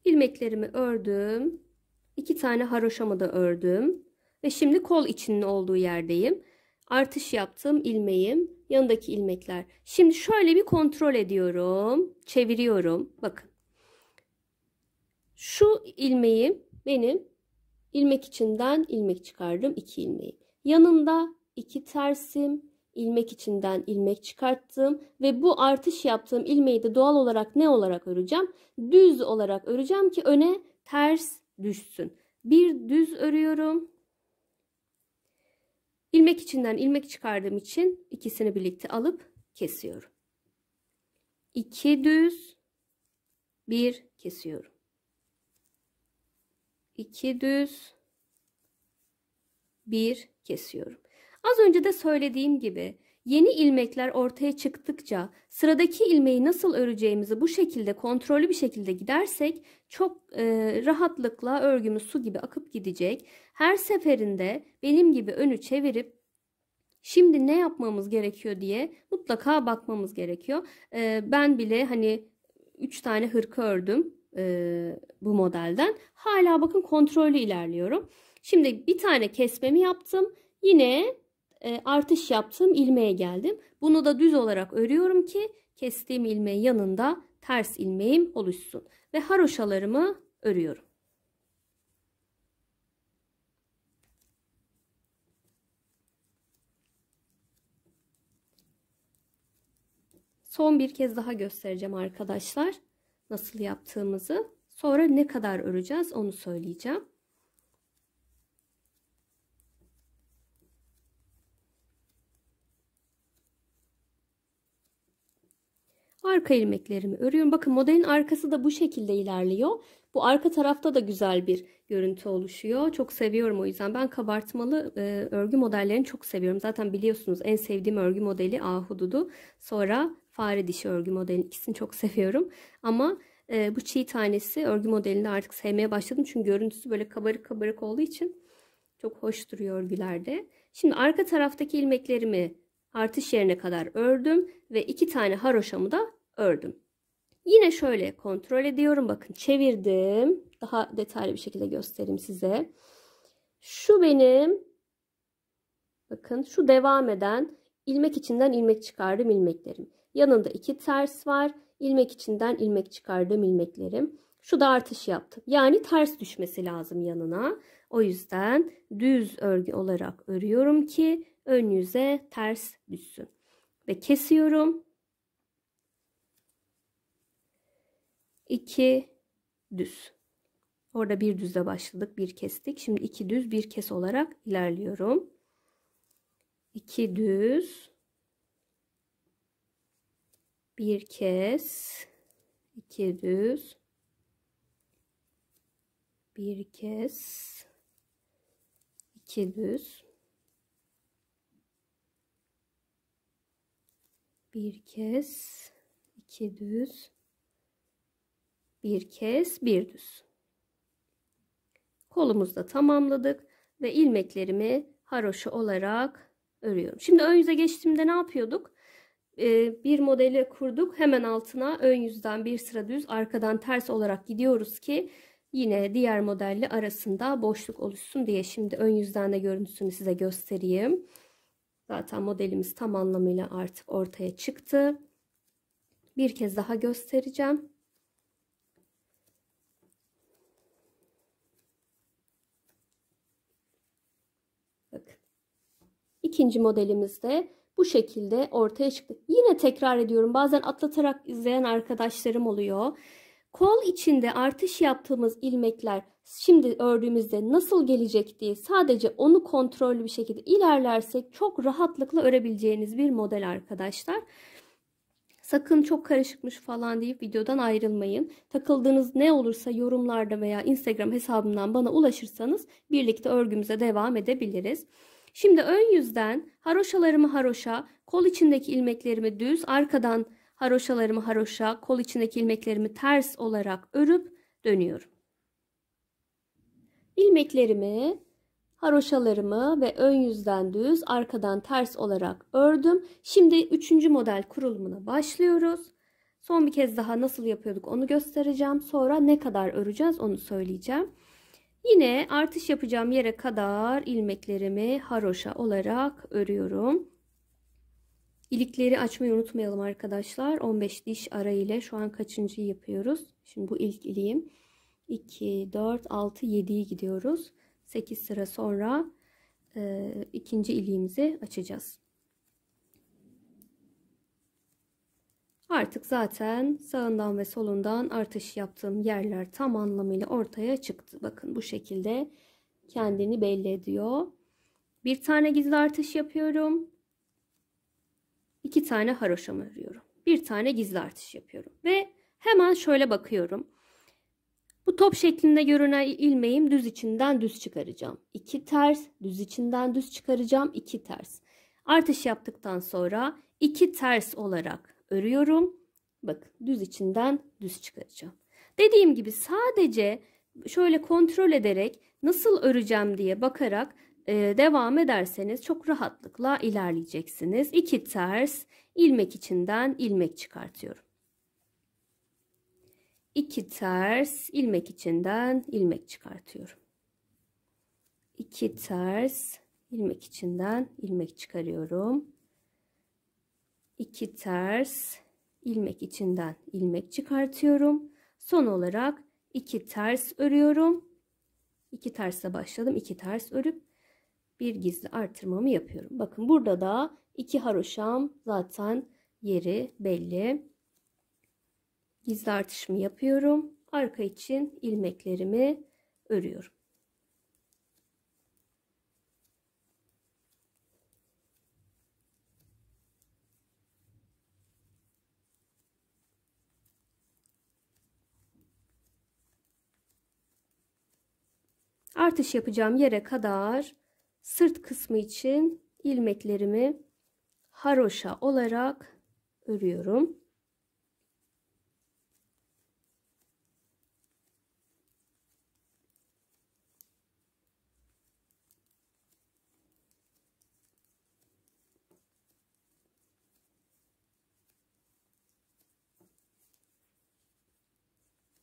ilmeklerimi ördüm. iki tane haroşamı da ördüm. Ve şimdi kol içinin olduğu yerdeyim. Artış yaptım ilmeğim, yanındaki ilmekler. Şimdi şöyle bir kontrol ediyorum. Çeviriyorum. Bakın. Şu ilmeğim benim ilmek içinden ilmek çıkardım. iki ilmeği. Yanında iki tersim, ilmek içinden ilmek çıkarttım ve bu artış yaptığım ilmeği de doğal olarak ne olarak öreceğim? Düz olarak öreceğim ki öne ters düşsün. Bir düz örüyorum ilmek içinden ilmek çıkardığım için ikisini birlikte alıp kesiyorum. 2 düz 1 kesiyorum. 2 düz 1 kesiyorum. Az önce de söylediğim gibi Yeni ilmekler ortaya çıktıkça sıradaki ilmeği nasıl öreceğimizi bu şekilde kontrollü bir şekilde gidersek çok e, rahatlıkla örgümüz su gibi akıp gidecek. Her seferinde benim gibi önü çevirip şimdi ne yapmamız gerekiyor diye mutlaka bakmamız gerekiyor. E, ben bile hani 3 tane hırka ördüm e, bu modelden. Hala bakın kontrollü ilerliyorum. Şimdi bir tane kesmemi yaptım. Yine e, artış yaptım ilmeğe geldim. Bunu da düz olarak örüyorum ki kestiğim ilmeğin yanında ters ilmeğim oluşsun. Ve haroşalarımı örüyorum. Son bir kez daha göstereceğim arkadaşlar nasıl yaptığımızı. Sonra ne kadar öreceğiz onu söyleyeceğim. arka ilmeklerimi örüyorum. Bakın modelin arkası da bu şekilde ilerliyor. Bu arka tarafta da güzel bir görüntü oluşuyor. Çok seviyorum o yüzden. Ben kabartmalı e, örgü modellerini çok seviyorum. Zaten biliyorsunuz en sevdiğim örgü modeli ahududu. Sonra fare dişi örgü modeli. ikisini çok (laughs) seviyorum. Ama e, bu çiğ tanesi örgü modelini artık sevmeye başladım. Çünkü görüntüsü böyle kabarık kabarık olduğu için çok hoş duruyor örgülerde. Şimdi arka taraftaki ilmeklerimi artış yerine kadar ördüm ve iki tane haroşamı da ördüm. Yine şöyle kontrol ediyorum. Bakın çevirdim. Daha detaylı bir şekilde göstereyim size. Şu benim bakın şu devam eden ilmek içinden ilmek çıkardım ilmeklerim. Yanında iki ters var. İlmek içinden ilmek çıkardım ilmeklerim. Şu da artış yaptım. Yani ters düşmesi lazım yanına. O yüzden düz örgü olarak örüyorum ki ön yüze ters düşsün. Ve kesiyorum. 2 düz. Orada bir düzle başladık, bir kestik. Şimdi iki düz, bir kes olarak ilerliyorum. 2 düz. Bir kes. 2 düz. Bir kes. 2 düz. Bir kes. 2 düz bir kez bir düz. kolumuzu da tamamladık ve ilmeklerimi haroşa olarak örüyorum. Şimdi ön yüze geçtiğimde ne yapıyorduk? Ee, bir modeli kurduk. Hemen altına ön yüzden bir sıra düz arkadan ters olarak gidiyoruz ki yine diğer modelle arasında boşluk oluşsun diye. Şimdi ön yüzden de görüntüsünü size göstereyim. Zaten modelimiz tam anlamıyla artık ortaya çıktı. Bir kez daha göstereceğim. İkinci modelimiz de bu şekilde ortaya çıktı. Yine tekrar ediyorum. Bazen atlatarak izleyen arkadaşlarım oluyor. Kol içinde artış yaptığımız ilmekler şimdi ördüğümüzde nasıl gelecek diye sadece onu kontrollü bir şekilde ilerlersek çok rahatlıkla örebileceğiniz bir model arkadaşlar. Sakın çok karışıkmış falan deyip videodan ayrılmayın. Takıldığınız ne olursa yorumlarda veya Instagram hesabından bana ulaşırsanız birlikte örgümüze devam edebiliriz. Şimdi ön yüzden haroşalarımı haroşa, kol içindeki ilmeklerimi düz, arkadan haroşalarımı haroşa, kol içindeki ilmeklerimi ters olarak örüp dönüyorum. İlmeklerimi, haroşalarımı ve ön yüzden düz, arkadan ters olarak ördüm. Şimdi üçüncü model kurulumuna başlıyoruz. Son bir kez daha nasıl yapıyorduk onu göstereceğim. Sonra ne kadar öreceğiz onu söyleyeceğim. Yine artış yapacağım yere kadar ilmeklerimi haroşa olarak örüyorum. İlikleri açmayı unutmayalım arkadaşlar. 15 diş ara ile şu an kaçıncıyı yapıyoruz? Şimdi bu ilk iliğim. 2, 4, 6, 7'yi gidiyoruz. 8 sıra sonra e, ikinci iliğimizi açacağız. Artık zaten sağından ve solundan artış yaptığım yerler tam anlamıyla ortaya çıktı. Bakın bu şekilde kendini belli ediyor. Bir tane gizli artış yapıyorum. İki tane haroşam örüyorum. Bir tane gizli artış yapıyorum. Ve hemen şöyle bakıyorum. Bu top şeklinde görünen ilmeğim düz içinden düz çıkaracağım. İki ters, düz içinden düz çıkaracağım. iki ters. Artış yaptıktan sonra iki ters olarak örüyorum. Bak düz içinden düz çıkaracağım. Dediğim gibi sadece şöyle kontrol ederek nasıl öreceğim diye bakarak e, devam ederseniz çok rahatlıkla ilerleyeceksiniz. İki ters ilmek içinden ilmek çıkartıyorum. İki ters ilmek içinden ilmek çıkartıyorum. İki ters ilmek içinden ilmek çıkarıyorum. 2 ters ilmek içinden ilmek çıkartıyorum. Son olarak 2 ters örüyorum. 2 tersle başladım. 2 ters örüp bir gizli artırmamı yapıyorum. Bakın burada da 2 haroşam zaten yeri belli. Gizli artışımı yapıyorum. Arka için ilmeklerimi örüyorum. artış yapacağım yere kadar sırt kısmı için ilmeklerimi haroşa olarak örüyorum.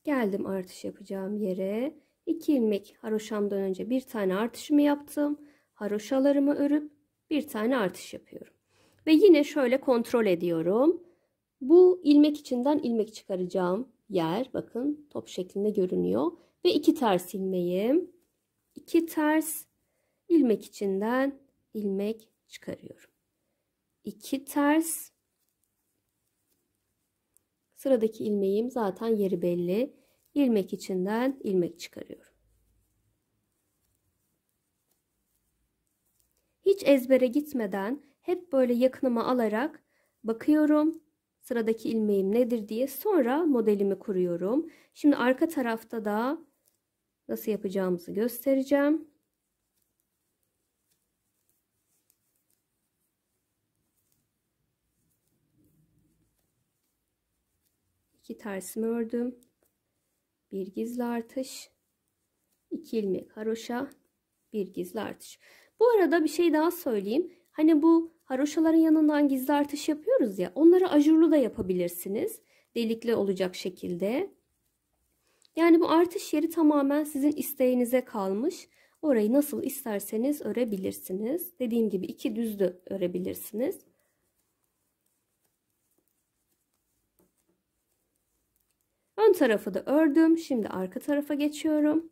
Geldim artış yapacağım yere. 2 ilmek haroşamdan önce bir tane artışımı yaptım. Haroşalarımı örüp bir tane artış yapıyorum. Ve yine şöyle kontrol ediyorum. Bu ilmek içinden ilmek çıkaracağım yer bakın top şeklinde görünüyor. Ve iki ters ilmeğim. 2 ters ilmek içinden ilmek çıkarıyorum. 2 ters Sıradaki ilmeğim zaten yeri belli ilmek içinden ilmek çıkarıyorum. Hiç ezbere gitmeden hep böyle yakınıma alarak bakıyorum. Sıradaki ilmeğim nedir diye sonra modelimi kuruyorum. Şimdi arka tarafta da nasıl yapacağımızı göstereceğim. İki tersimi ördüm bir gizli artış, 2 ilmek haroşa, bir gizli artış. Bu arada bir şey daha söyleyeyim. Hani bu haroşaların yanından gizli artış yapıyoruz ya. Onları ajurlu da yapabilirsiniz. Delikli olacak şekilde. Yani bu artış yeri tamamen sizin isteğinize kalmış. Orayı nasıl isterseniz örebilirsiniz. Dediğim gibi iki düzlü örebilirsiniz. Ön tarafı da ördüm. Şimdi arka tarafa geçiyorum.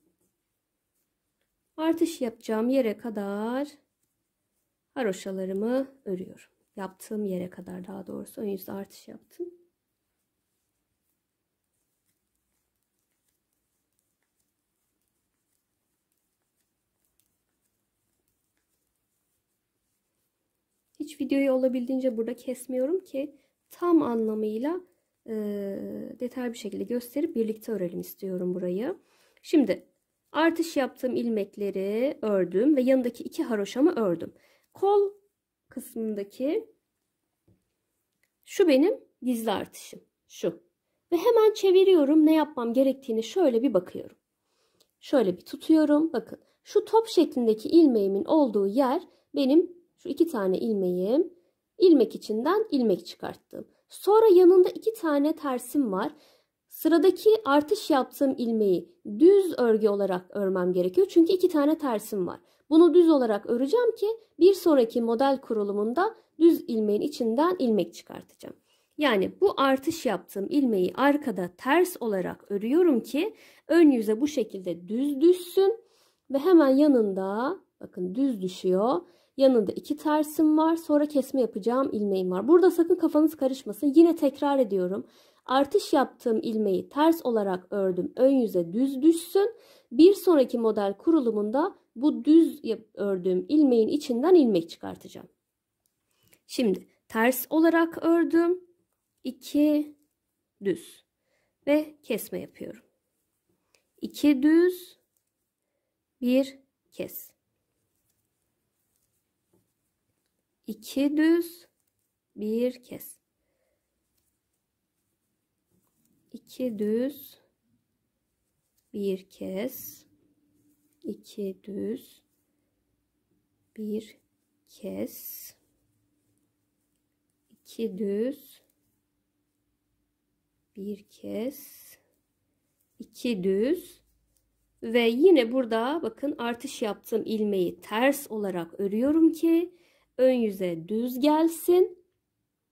Artış yapacağım yere kadar haroşalarımı örüyorum. Yaptığım yere kadar daha doğrusu. Ön yüzde artış yaptım. Hiç videoyu olabildiğince burada kesmiyorum ki tam anlamıyla e, detaylı bir şekilde gösterip birlikte örelim istiyorum burayı. Şimdi artış yaptığım ilmekleri ördüm ve yanındaki iki haroşamı ördüm. Kol kısmındaki şu benim gizli artışım. Şu. Ve hemen çeviriyorum. Ne yapmam gerektiğini şöyle bir bakıyorum. Şöyle bir tutuyorum. Bakın şu top şeklindeki ilmeğimin olduğu yer benim şu iki tane ilmeğim. ilmek içinden ilmek çıkarttım. Sonra yanında iki tane tersim var. Sıradaki artış yaptığım ilmeği düz örgü olarak örmem gerekiyor. Çünkü iki tane tersim var. Bunu düz olarak öreceğim ki bir sonraki model kurulumunda düz ilmeğin içinden ilmek çıkartacağım. Yani bu artış yaptığım ilmeği arkada ters olarak örüyorum ki ön yüze bu şekilde düz düşsün ve hemen yanında bakın düz düşüyor Yanında iki tersim var. Sonra kesme yapacağım ilmeğim var. Burada sakın kafanız karışmasın. Yine tekrar ediyorum. Artış yaptığım ilmeği ters olarak ördüm. Ön yüze düz düşsün. Bir sonraki model kurulumunda bu düz ördüğüm ilmeğin içinden ilmek çıkartacağım. Şimdi ters olarak ördüm. 2 düz ve kesme yapıyorum. 2 düz, 1 kes. 2 düz bir kez 2 düz bir kez 2 düz bir kez 2 düz bir kez 2 düz ve yine burada bakın artış yaptığım ilmeği ters olarak örüyorum ki ön yüze düz gelsin.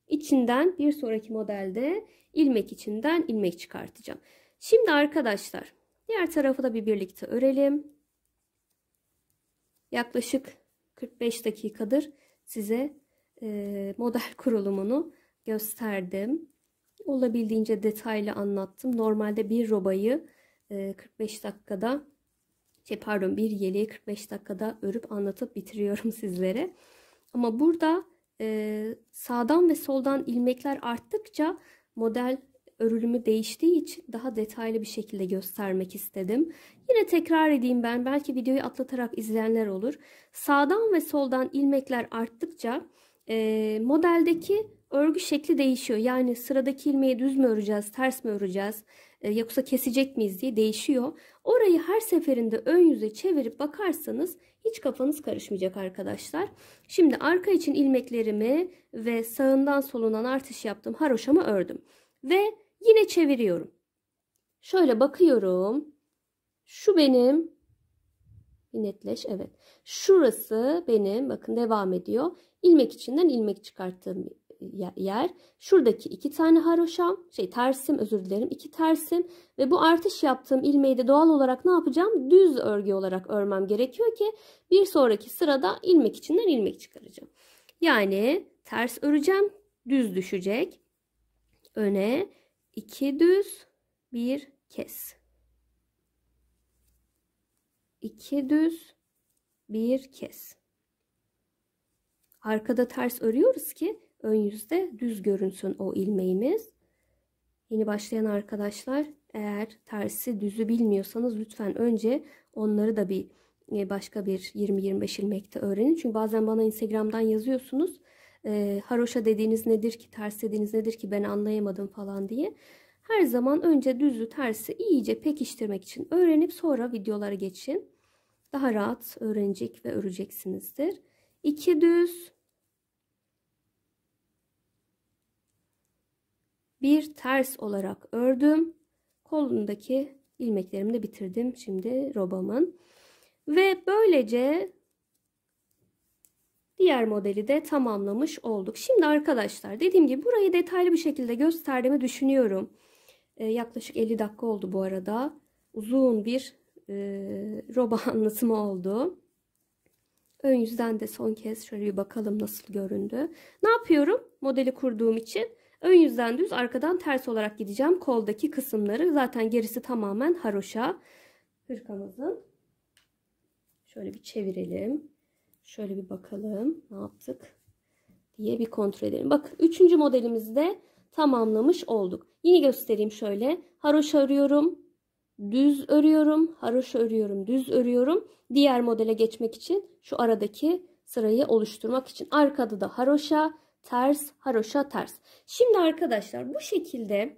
İçinden bir sonraki modelde ilmek içinden ilmek çıkartacağım. Şimdi arkadaşlar diğer tarafı da bir birlikte örelim. Yaklaşık 45 dakikadır size e, model (laughs) kurulumunu gösterdim. Olabildiğince detaylı anlattım. Normalde bir robayı 45 e, dakikada şey pardon bir yeleği 45 dakikada örüp anlatıp bitiriyorum (laughs) sizlere. Ama burada e, sağdan ve soldan ilmekler arttıkça model örülümü değiştiği için daha detaylı bir şekilde göstermek istedim. Yine tekrar edeyim ben belki videoyu atlatarak izleyenler olur. Sağdan ve soldan ilmekler arttıkça e, modeldeki örgü şekli değişiyor. Yani sıradaki ilmeği düz mü öreceğiz, ters mi öreceğiz, e, yoksa kesecek miyiz diye değişiyor. Orayı her seferinde ön yüze çevirip bakarsanız hiç kafanız karışmayacak arkadaşlar. Şimdi arka için ilmeklerimi ve sağından solundan artış yaptım. Haroşamı ördüm. Ve yine çeviriyorum. Şöyle bakıyorum. Şu benim netleş evet. Şurası benim bakın devam ediyor. İlmek içinden ilmek çıkarttığım yer. Şuradaki iki tane haroşam, şey tersim özür dilerim, iki tersim ve bu artış yaptığım ilmeği de doğal olarak ne yapacağım? Düz örgü olarak örmem gerekiyor ki bir sonraki sırada ilmek içinden ilmek çıkaracağım. Yani ters öreceğim, düz düşecek. Öne iki düz, bir kes. İki düz, bir kes arkada ters örüyoruz ki ön yüzde düz görünsün o ilmeğimiz. Yeni başlayan arkadaşlar eğer tersi düzü bilmiyorsanız lütfen önce onları da bir e, başka bir 20-25 ilmekte öğrenin. Çünkü bazen bana Instagram'dan yazıyorsunuz. E, haroşa dediğiniz nedir ki, ters dediğiniz nedir ki ben anlayamadım falan diye. Her zaman önce düzü tersi iyice pekiştirmek için öğrenip sonra videolara geçin. Daha rahat öğrenecek ve öreceksinizdir. 2 düz, bir ters olarak ördüm. Kolundaki ilmeklerimi de bitirdim şimdi robamın. Ve böylece diğer modeli de tamamlamış olduk. Şimdi arkadaşlar dediğim gibi burayı detaylı bir şekilde gösterdiğimi düşünüyorum. Ee, yaklaşık 50 dakika oldu bu arada. Uzun bir e, roba (laughs) anlatımı oldu. Ön yüzden de son kez şöyle bir bakalım nasıl göründü. Ne yapıyorum modeli kurduğum için? Ön yüzden düz arkadan ters olarak gideceğim. Koldaki kısımları zaten gerisi tamamen haroşa hırkamızın. Şöyle bir çevirelim. Şöyle bir bakalım ne yaptık diye bir kontrol edelim. Bak, üçüncü modelimizde tamamlamış olduk. Yine göstereyim şöyle. Haroş örüyorum. Düz örüyorum. Haroş örüyorum. Düz örüyorum. Diğer modele geçmek için şu aradaki sırayı oluşturmak için arkada da haroşa ters, haroşa ters. Şimdi arkadaşlar bu şekilde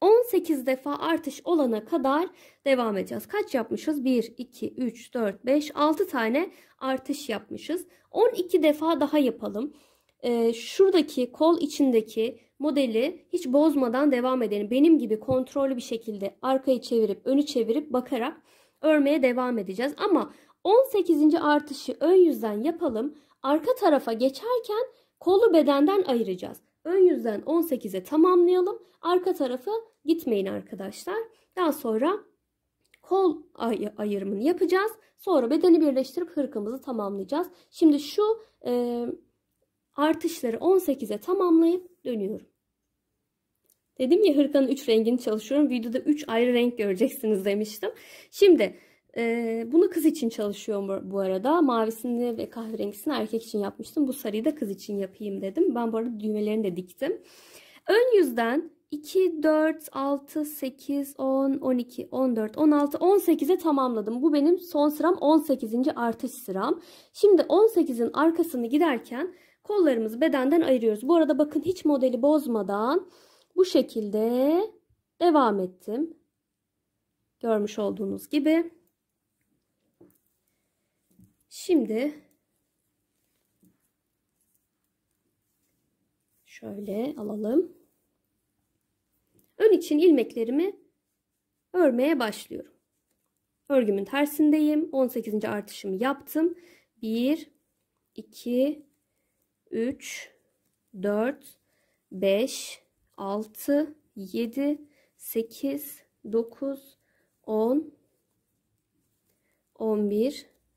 18 defa artış olana kadar devam edeceğiz. Kaç yapmışız? 1, 2, 3, 4, 5, 6 tane artış yapmışız. 12 defa daha yapalım. Ee, şuradaki kol içindeki modeli hiç bozmadan devam edelim. Benim gibi kontrollü bir şekilde arkayı çevirip önü çevirip bakarak örmeye devam edeceğiz. Ama 18. artışı ön yüzden yapalım. Arka tarafa geçerken Kolu bedenden ayıracağız. Ön yüzden 18'e tamamlayalım. Arka tarafı gitmeyin arkadaşlar. Daha sonra kol ay ayırımını yapacağız. Sonra bedeni birleştirip hırkamızı tamamlayacağız. Şimdi şu e, artışları 18'e tamamlayıp dönüyorum. Dedim ya hırkanın 3 rengini çalışıyorum. Videoda 3 ayrı renk göreceksiniz demiştim. Şimdi ee, bunu kız için çalışıyorum bu arada. Mavisini ve kahverengisini erkek için yapmıştım. Bu sarıyı da kız için yapayım dedim. Ben bu arada düğmelerini de diktim. Ön yüzden 2, 4, 6, 8, 10, 12, 14, 16, 18'e tamamladım. Bu benim son sıram 18. artış sıram. Şimdi 18'in arkasını giderken kollarımızı bedenden ayırıyoruz. Bu arada bakın hiç modeli bozmadan bu şekilde devam ettim. Görmüş olduğunuz gibi. Şimdi şöyle alalım. Ön için ilmeklerimi örmeye başlıyorum. Örgümün tersindeyim. 18. artışımı yaptım. 1 2 3 4 5 6 7 8 9 10 11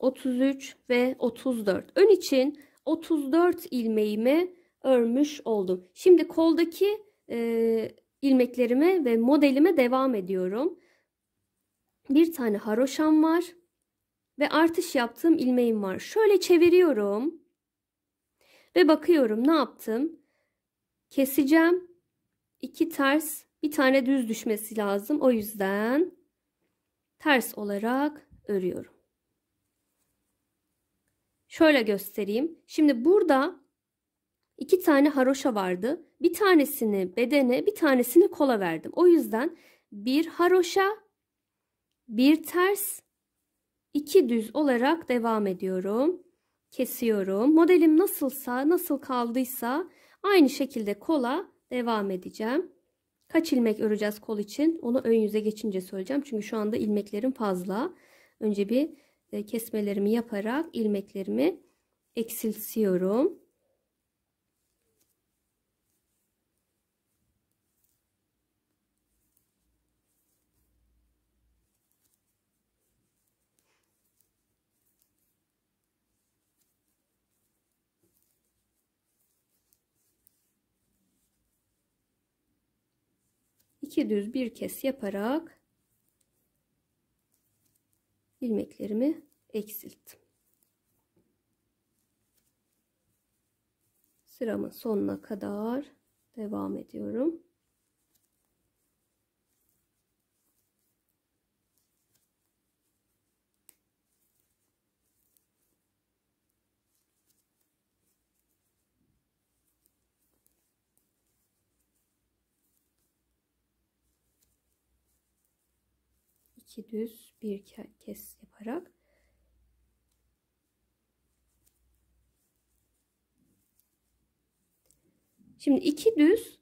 33 ve 34. Ön için 34 ilmeğimi örmüş oldum. Şimdi koldaki e, ilmeklerime ve modelime devam ediyorum. Bir tane haroşam var ve artış yaptığım ilmeğim var. Şöyle çeviriyorum ve bakıyorum ne yaptım? Keseceğim. İki ters, bir tane düz düşmesi lazım. O yüzden ters olarak örüyorum. Şöyle göstereyim. Şimdi burada iki tane haroşa vardı. Bir tanesini bedene, bir tanesini kola verdim. O yüzden bir haroşa, bir ters, iki düz olarak devam ediyorum. Kesiyorum. Modelim nasılsa, nasıl kaldıysa aynı şekilde kola devam edeceğim. Kaç ilmek öreceğiz kol için? Onu ön yüze geçince söyleyeceğim. Çünkü şu anda ilmeklerim fazla. Önce bir e, kesmelerimi yaparak ilmeklerimi eksiltiyorum. İki düz bir kes yaparak ilmeklerimi eksilttim. Sıramın sonuna kadar devam ediyorum. iki düz bir kes yaparak Şimdi iki düz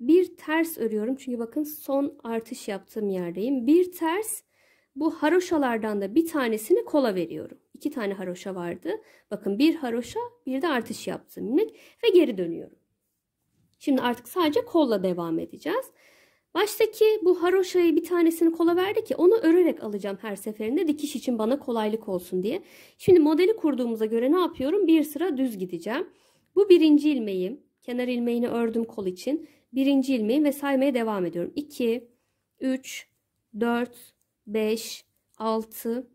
bir ters örüyorum. Çünkü bakın son artış yaptığım yerdeyim. Bir ters bu haroşalardan da bir tanesini kola veriyorum. İki tane haroşa vardı. Bakın bir haroşa bir de artış yaptım ilmek ve geri dönüyorum. Şimdi artık sadece kolla devam edeceğiz. Baştaki bu haroşayı bir tanesini kola verdi ki onu örerek alacağım her seferinde dikiş için bana kolaylık olsun diye. Şimdi modeli kurduğumuza göre ne yapıyorum? Bir sıra düz gideceğim. Bu birinci ilmeğim. Kenar ilmeğini ördüm kol için. Birinci ilmeğim ve saymaya devam ediyorum. 2, 3, 4, 5, 6,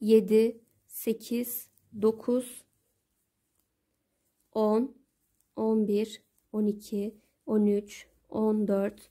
7, 8, 9, 10, 11, 12, 13, 14,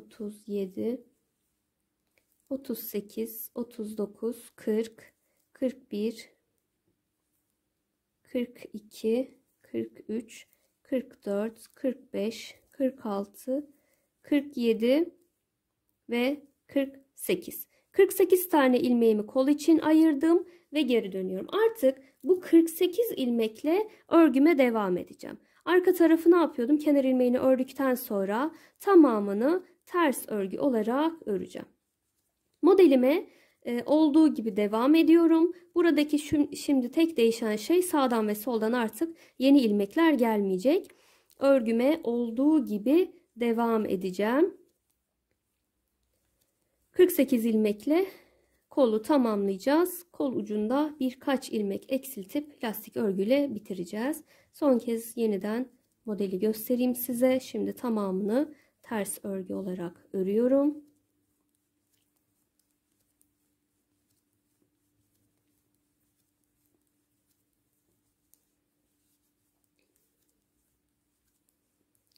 37 38 39 40 41 42 43 44 45 46 47 ve 48. 48 tane ilmeğimi kol için ayırdım ve geri dönüyorum. Artık bu 48 ilmekle örgüme devam edeceğim. Arka tarafı ne yapıyordum? Kenar ilmeğini ördükten sonra tamamını ters örgü olarak öreceğim. Modelime e, olduğu gibi devam ediyorum. Buradaki şimdi tek değişen şey sağdan ve soldan artık yeni ilmekler gelmeyecek. Örgüme olduğu gibi devam edeceğim. 48 ilmekle kolu tamamlayacağız. Kol ucunda birkaç ilmek eksiltip lastik örgüyle bitireceğiz. Son kez yeniden modeli göstereyim size. Şimdi tamamını ters örgü olarak örüyorum.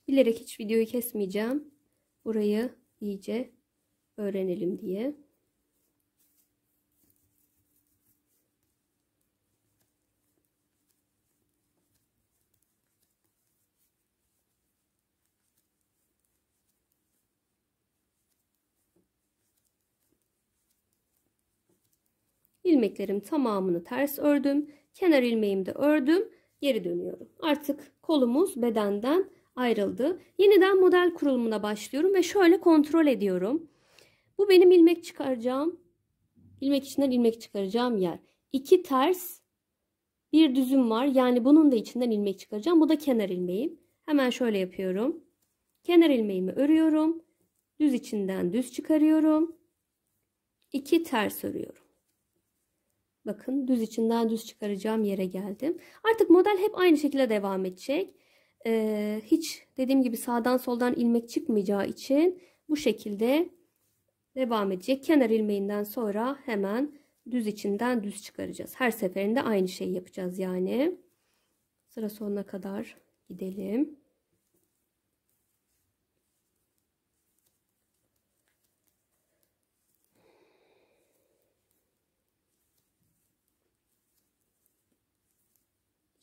Bilerek hiç videoyu kesmeyeceğim. Burayı iyice öğrenelim diye. ilmeklerim tamamını ters ördüm. Kenar ilmeğimi de ördüm. Geri dönüyorum. Artık kolumuz bedenden ayrıldı. Yeniden model kurulumuna başlıyorum ve şöyle kontrol ediyorum. Bu benim ilmek çıkaracağım. ilmek içinden ilmek çıkaracağım yer. İki ters bir düzüm var. Yani bunun da içinden ilmek çıkaracağım. Bu da kenar ilmeğim. Hemen şöyle yapıyorum. Kenar ilmeğimi örüyorum. Düz içinden düz çıkarıyorum. 2 ters örüyorum. Bakın düz içinden düz çıkaracağım yere geldim. Artık model hep aynı şekilde devam edecek. Ee, hiç dediğim gibi sağdan soldan ilmek çıkmayacağı için bu şekilde devam edecek. Kenar ilmeğinden sonra hemen düz içinden düz çıkaracağız. Her seferinde aynı şeyi yapacağız yani. Sıra sonuna kadar gidelim.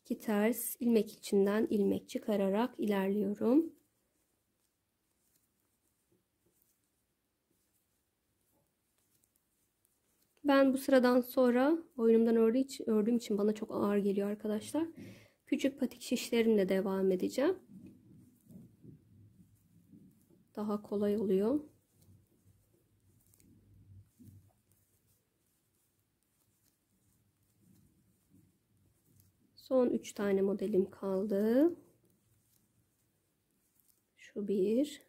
iki ters ilmek içinden ilmek çıkararak ilerliyorum. Ben bu sıradan sonra boynumdan ördüğü için, ördüğüm için bana çok ağır geliyor arkadaşlar. Küçük patik şişlerimle devam edeceğim. Daha kolay oluyor. Son 3 tane modelim kaldı. Şu bir.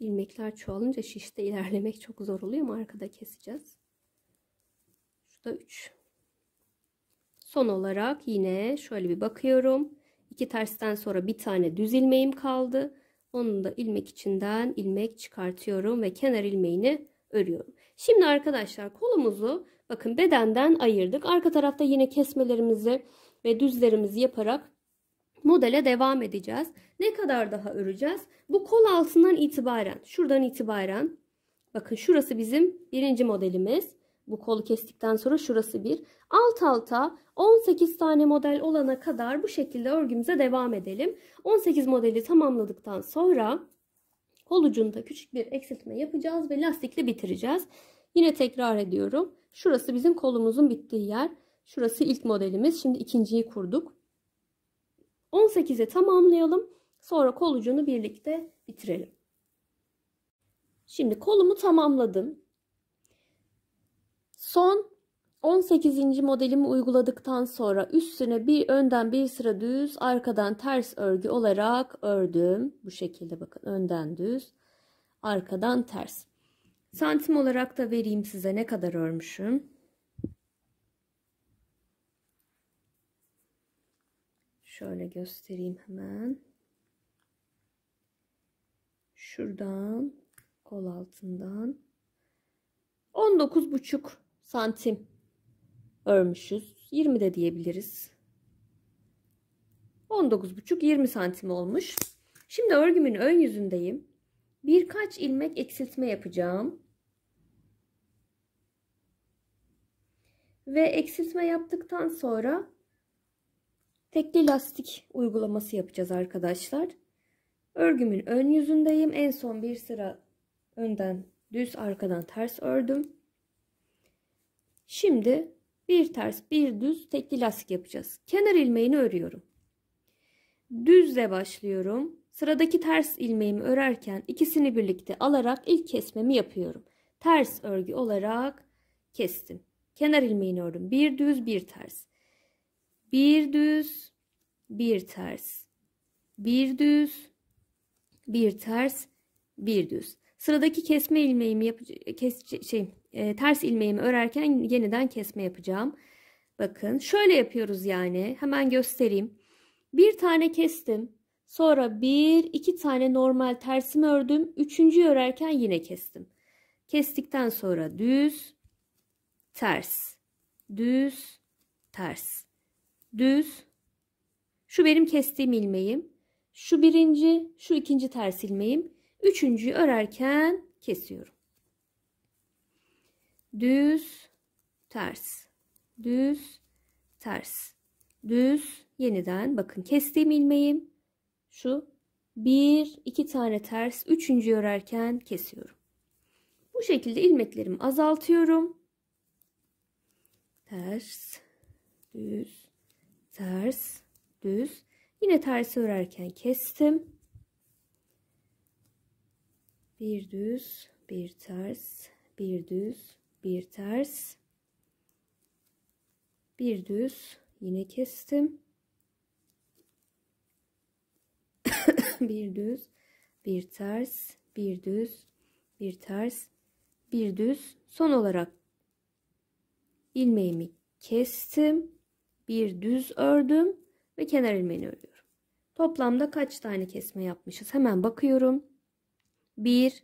İlmekler çoğalınca şişte ilerlemek çok zor oluyor ama arkada keseceğiz. Şu da 3. Son olarak yine şöyle bir bakıyorum. İki tersten sonra bir tane düz ilmeğim kaldı. Onu da ilmek içinden ilmek çıkartıyorum ve kenar ilmeğini örüyorum. Şimdi arkadaşlar kolumuzu bakın bedenden ayırdık. Arka tarafta yine kesmelerimizi ve düzlerimizi yaparak modele devam edeceğiz. Ne kadar daha öreceğiz? Bu kol altından itibaren, şuradan itibaren bakın şurası bizim birinci modelimiz. Bu kolu kestikten sonra şurası bir. Alt alta 18 tane model olana kadar bu şekilde örgümüze devam edelim. 18 modeli tamamladıktan sonra Kol ucunda küçük bir eksiltme yapacağız ve lastikle bitireceğiz. Yine tekrar ediyorum. Şurası bizim kolumuzun bittiği yer. Şurası ilk modelimiz. Şimdi ikinciyi kurduk. 18'e tamamlayalım. Sonra kol ucunu birlikte bitirelim. Şimdi kolumu tamamladım. Son 18. modelimi uyguladıktan sonra üstüne bir önden bir sıra düz arkadan ters örgü olarak ördüm. Bu şekilde bakın önden düz arkadan ters. Santim olarak da vereyim size ne kadar örmüşüm. Şöyle göstereyim hemen. Şuradan kol altından 19,5 santim örmüşüz. 20 de diyebiliriz. 19,5-20 santim olmuş. Şimdi örgümün ön yüzündeyim. Birkaç ilmek eksiltme yapacağım. Ve eksiltme yaptıktan sonra tekli lastik uygulaması yapacağız arkadaşlar. Örgümün ön yüzündeyim. En son bir sıra önden düz arkadan ters ördüm. Şimdi bir ters bir düz tekli lastik yapacağız. Kenar ilmeğini örüyorum. Düzle başlıyorum. Sıradaki ters ilmeğimi örerken ikisini birlikte alarak ilk kesmemi yapıyorum. Ters örgü olarak kestim. Kenar ilmeğini ördüm. Bir düz bir ters. Bir düz bir ters. Bir düz bir ters bir düz. Sıradaki kesme ilmeğimi yap şey e, ters ilmeğimi örerken yeniden kesme yapacağım. Bakın şöyle yapıyoruz yani. Hemen göstereyim. Bir tane kestim. Sonra bir iki tane normal tersimi ördüm. Üçüncü örerken yine kestim. Kestikten sonra düz ters düz ters düz şu benim kestiğim ilmeğim. Şu birinci, şu ikinci ters ilmeğim. Üçüncüyü örerken kesiyorum. Düz, ters, düz, ters, düz. Yeniden bakın kestiğim ilmeğim şu. Bir, iki tane ters, üçüncü örerken kesiyorum. Bu şekilde ilmeklerimi azaltıyorum. Ters, düz, ters, düz. Yine ters örerken kestim bir düz bir ters bir düz bir ters bir düz yine kestim (coughs) bir düz bir ters bir düz bir ters bir düz son olarak ilmeğimi kestim bir düz ördüm ve kenar ilmeğini örüyorum toplamda kaç tane kesme yapmışız hemen bakıyorum 1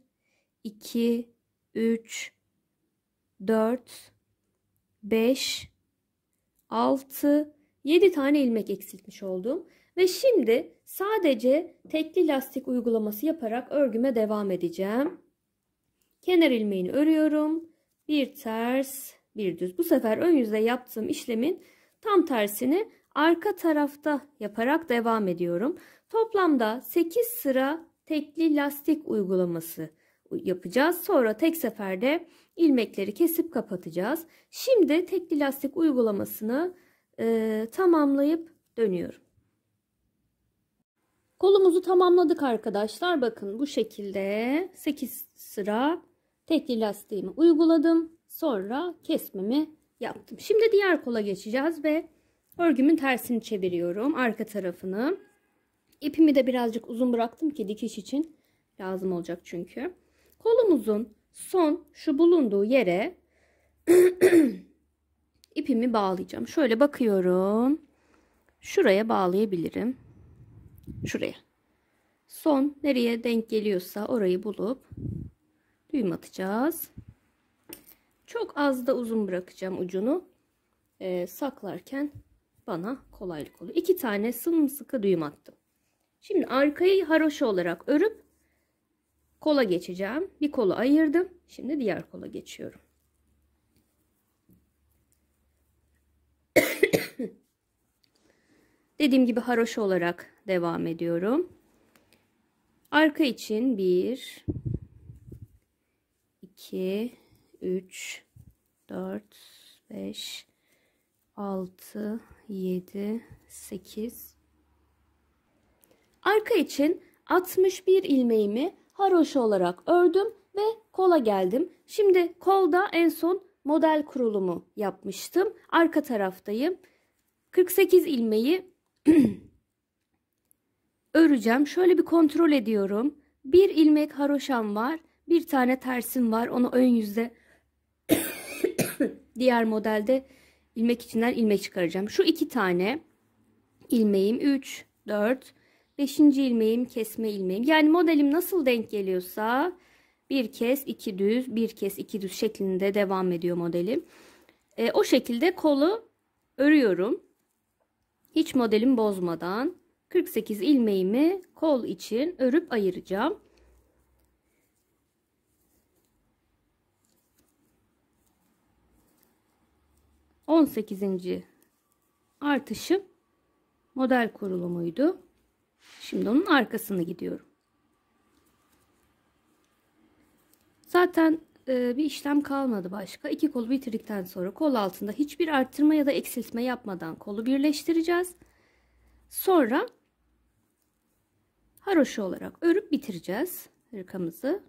2 3 4 5 6 7 tane ilmek eksiltmiş oldum. Ve şimdi sadece tekli lastik uygulaması yaparak örgüme devam edeceğim. Kenar ilmeğini örüyorum. Bir ters, bir düz. Bu sefer ön yüzde yaptığım işlemin tam tersini arka tarafta yaparak devam ediyorum. Toplamda 8 sıra tekli lastik uygulaması yapacağız. Sonra tek seferde ilmekleri kesip kapatacağız. Şimdi tekli lastik uygulamasını e, tamamlayıp dönüyorum. Kolumuzu tamamladık arkadaşlar. Bakın bu şekilde 8 sıra tekli lastiğimi uyguladım. Sonra kesmemi yaptım. Şimdi diğer kola geçeceğiz ve örgümün tersini çeviriyorum. Arka tarafını. İpimi de birazcık uzun bıraktım ki dikiş için lazım olacak çünkü. Kolumuzun son şu bulunduğu yere (clears throat) ipimi bağlayacağım. Şöyle bakıyorum. Şuraya bağlayabilirim. Şuraya. Son nereye denk geliyorsa orayı bulup düğüm atacağız. Çok az da uzun bırakacağım ucunu. Ee, saklarken bana kolaylık olur. İki tane sımsıkı düğüm attım. Şimdi arkayı haroşa olarak örüp kola geçeceğim. Bir kolu ayırdım. Şimdi diğer kola geçiyorum. (coughs) Dediğim gibi haroşa olarak devam ediyorum. Arka için 1 2 3 4 5 6 7 8 Arka için 61 ilmeğimi haroşa olarak ördüm ve kola geldim. Şimdi kolda en son model kurulumu yapmıştım. Arka taraftayım. 48 ilmeği (clears throat) öreceğim. Şöyle bir kontrol ediyorum. Bir ilmek haroşam var. Bir tane tersim var. Onu ön yüzde (coughs) diğer modelde ilmek içinden ilmek çıkaracağım. Şu iki tane ilmeğim 3, 4, Beşinci ilmeğim kesme ilmeğim yani modelim nasıl denk geliyorsa bir kez iki düz bir kez iki düz şeklinde devam ediyor modelim e, o şekilde kolu örüyorum hiç modelim bozmadan 48 ilmeğimi kol için örüp ayıracağım On sekizinci artışım model kurulumuydu. Şimdi onun arkasını gidiyorum. Zaten e, bir işlem kalmadı başka. İki kolu bitirdikten sonra kol altında hiçbir arttırma ya da eksiltme yapmadan kolu birleştireceğiz. Sonra haroşa olarak örüp bitireceğiz hırkamızı.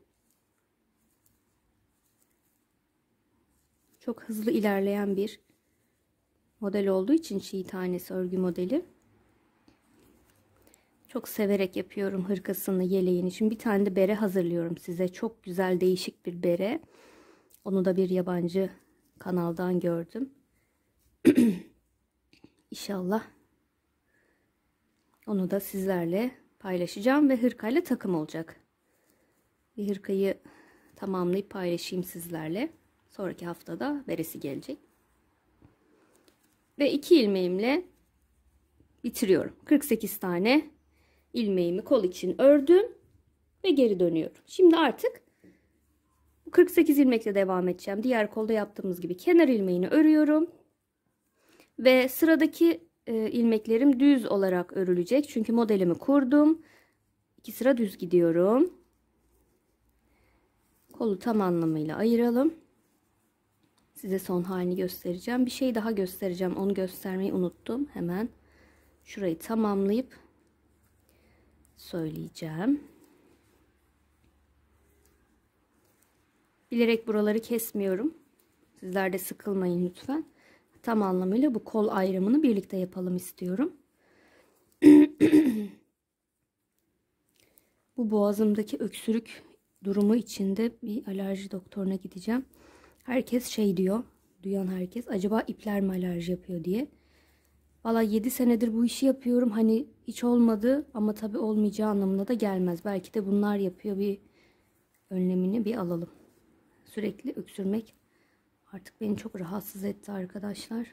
Çok hızlı ilerleyen bir model olduğu için çiğ tanesi örgü modeli. Çok severek yapıyorum hırkasını, yeleğini. Şimdi bir tane de bere hazırlıyorum size. Çok güzel değişik bir bere. Onu da bir yabancı kanaldan gördüm. (clears throat) İnşallah onu da sizlerle paylaşacağım ve hırkayla takım olacak. Bir hırkayı tamamlayıp paylaşayım sizlerle. Sonraki haftada beresi gelecek. Ve iki ilmeğimle bitiriyorum. 48 tane ilmeğimi kol için ördüm ve geri dönüyorum. Şimdi artık 48 ilmekle devam edeceğim. Diğer kolda yaptığımız gibi kenar ilmeğini örüyorum. Ve sıradaki e, ilmeklerim düz olarak örülecek. Çünkü modelimi kurdum. İki sıra düz gidiyorum. Kolu tam anlamıyla ayıralım. Size son halini göstereceğim. Bir şey daha göstereceğim. Onu göstermeyi unuttum. Hemen şurayı tamamlayıp söyleyeceğim. Bilerek buraları kesmiyorum. Sizler de sıkılmayın lütfen. Tam anlamıyla bu kol ayrımını birlikte yapalım istiyorum. bu boğazımdaki öksürük durumu içinde bir alerji doktoruna gideceğim. Herkes şey diyor, duyan herkes acaba ipler mi alerji yapıyor diye. Valla 7 senedir bu işi yapıyorum. Hani hiç olmadı ama tabii olmayacağı anlamına da gelmez. Belki de bunlar yapıyor bir önlemini bir alalım. Sürekli öksürmek artık beni çok rahatsız etti arkadaşlar.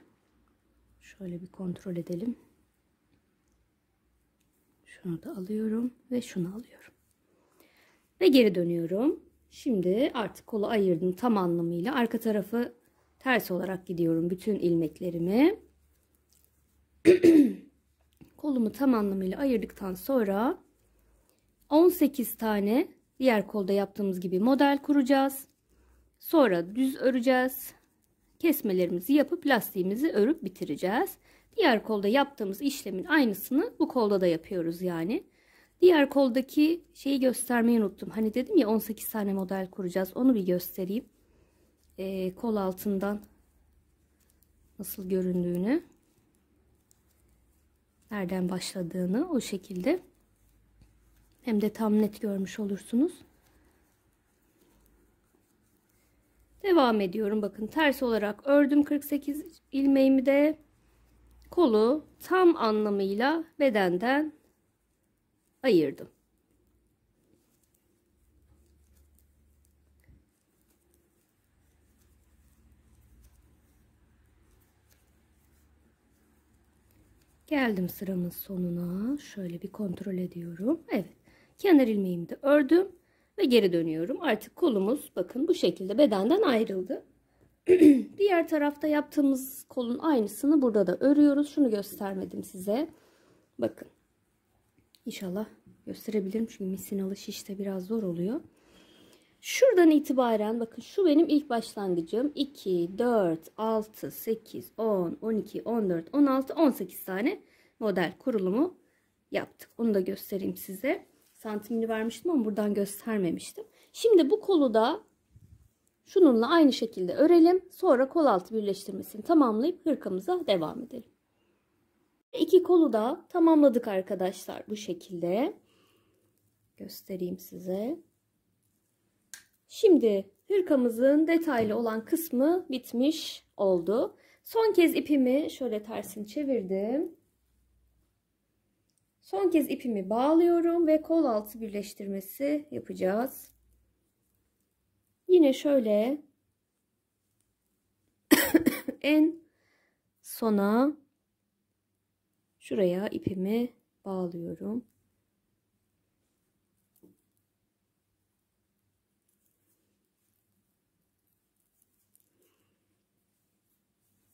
Şöyle bir kontrol edelim. Şunu da alıyorum ve şunu alıyorum. Ve geri dönüyorum. Şimdi artık kolu ayırdım tam anlamıyla. Arka tarafı ters olarak gidiyorum bütün ilmeklerimi. (clears throat) kolumu tam anlamıyla ayırdıktan sonra 18 tane diğer kolda yaptığımız gibi model kuracağız. Sonra düz öreceğiz. Kesmelerimizi yapıp lastiğimizi örüp bitireceğiz. Diğer kolda yaptığımız işlemin aynısını bu kolda da yapıyoruz yani. Diğer koldaki şeyi göstermeyi unuttum. Hani dedim ya 18 tane model kuracağız. Onu bir göstereyim. Ee, kol altından nasıl göründüğünü nereden başladığını o şekilde hem de tam net görmüş olursunuz. Devam ediyorum. Bakın ters olarak ördüm 48 ilmeğimi de kolu tam anlamıyla bedenden ayırdım. Geldim sıramın sonuna. Şöyle bir kontrol ediyorum. Evet. Kenar ilmeğimi de ördüm ve geri dönüyorum. Artık kolumuz bakın bu şekilde bedenden ayrıldı. (clears throat) Diğer tarafta yaptığımız kolun aynısını burada da örüyoruz. Şunu göstermedim size. Bakın. İnşallah gösterebilirim. Çünkü misinalı şişte biraz zor oluyor. Şuradan itibaren bakın şu benim ilk başlangıcım. 2, 4, 6, 8, 10, 12, 14, 16, 18 tane model kurulumu yaptık. Onu da göstereyim size. Santimini vermiştim ama buradan göstermemiştim. Şimdi bu kolu da şununla aynı şekilde örelim. Sonra kol altı birleştirmesini tamamlayıp hırkamıza devam edelim. İki kolu da tamamladık arkadaşlar bu şekilde. Göstereyim size. Şimdi hırkamızın detaylı olan kısmı bitmiş oldu. Son kez ipimi şöyle tersini çevirdim. Son kez ipimi bağlıyorum ve kol altı birleştirmesi yapacağız. Yine şöyle (coughs) en sona şuraya ipimi bağlıyorum.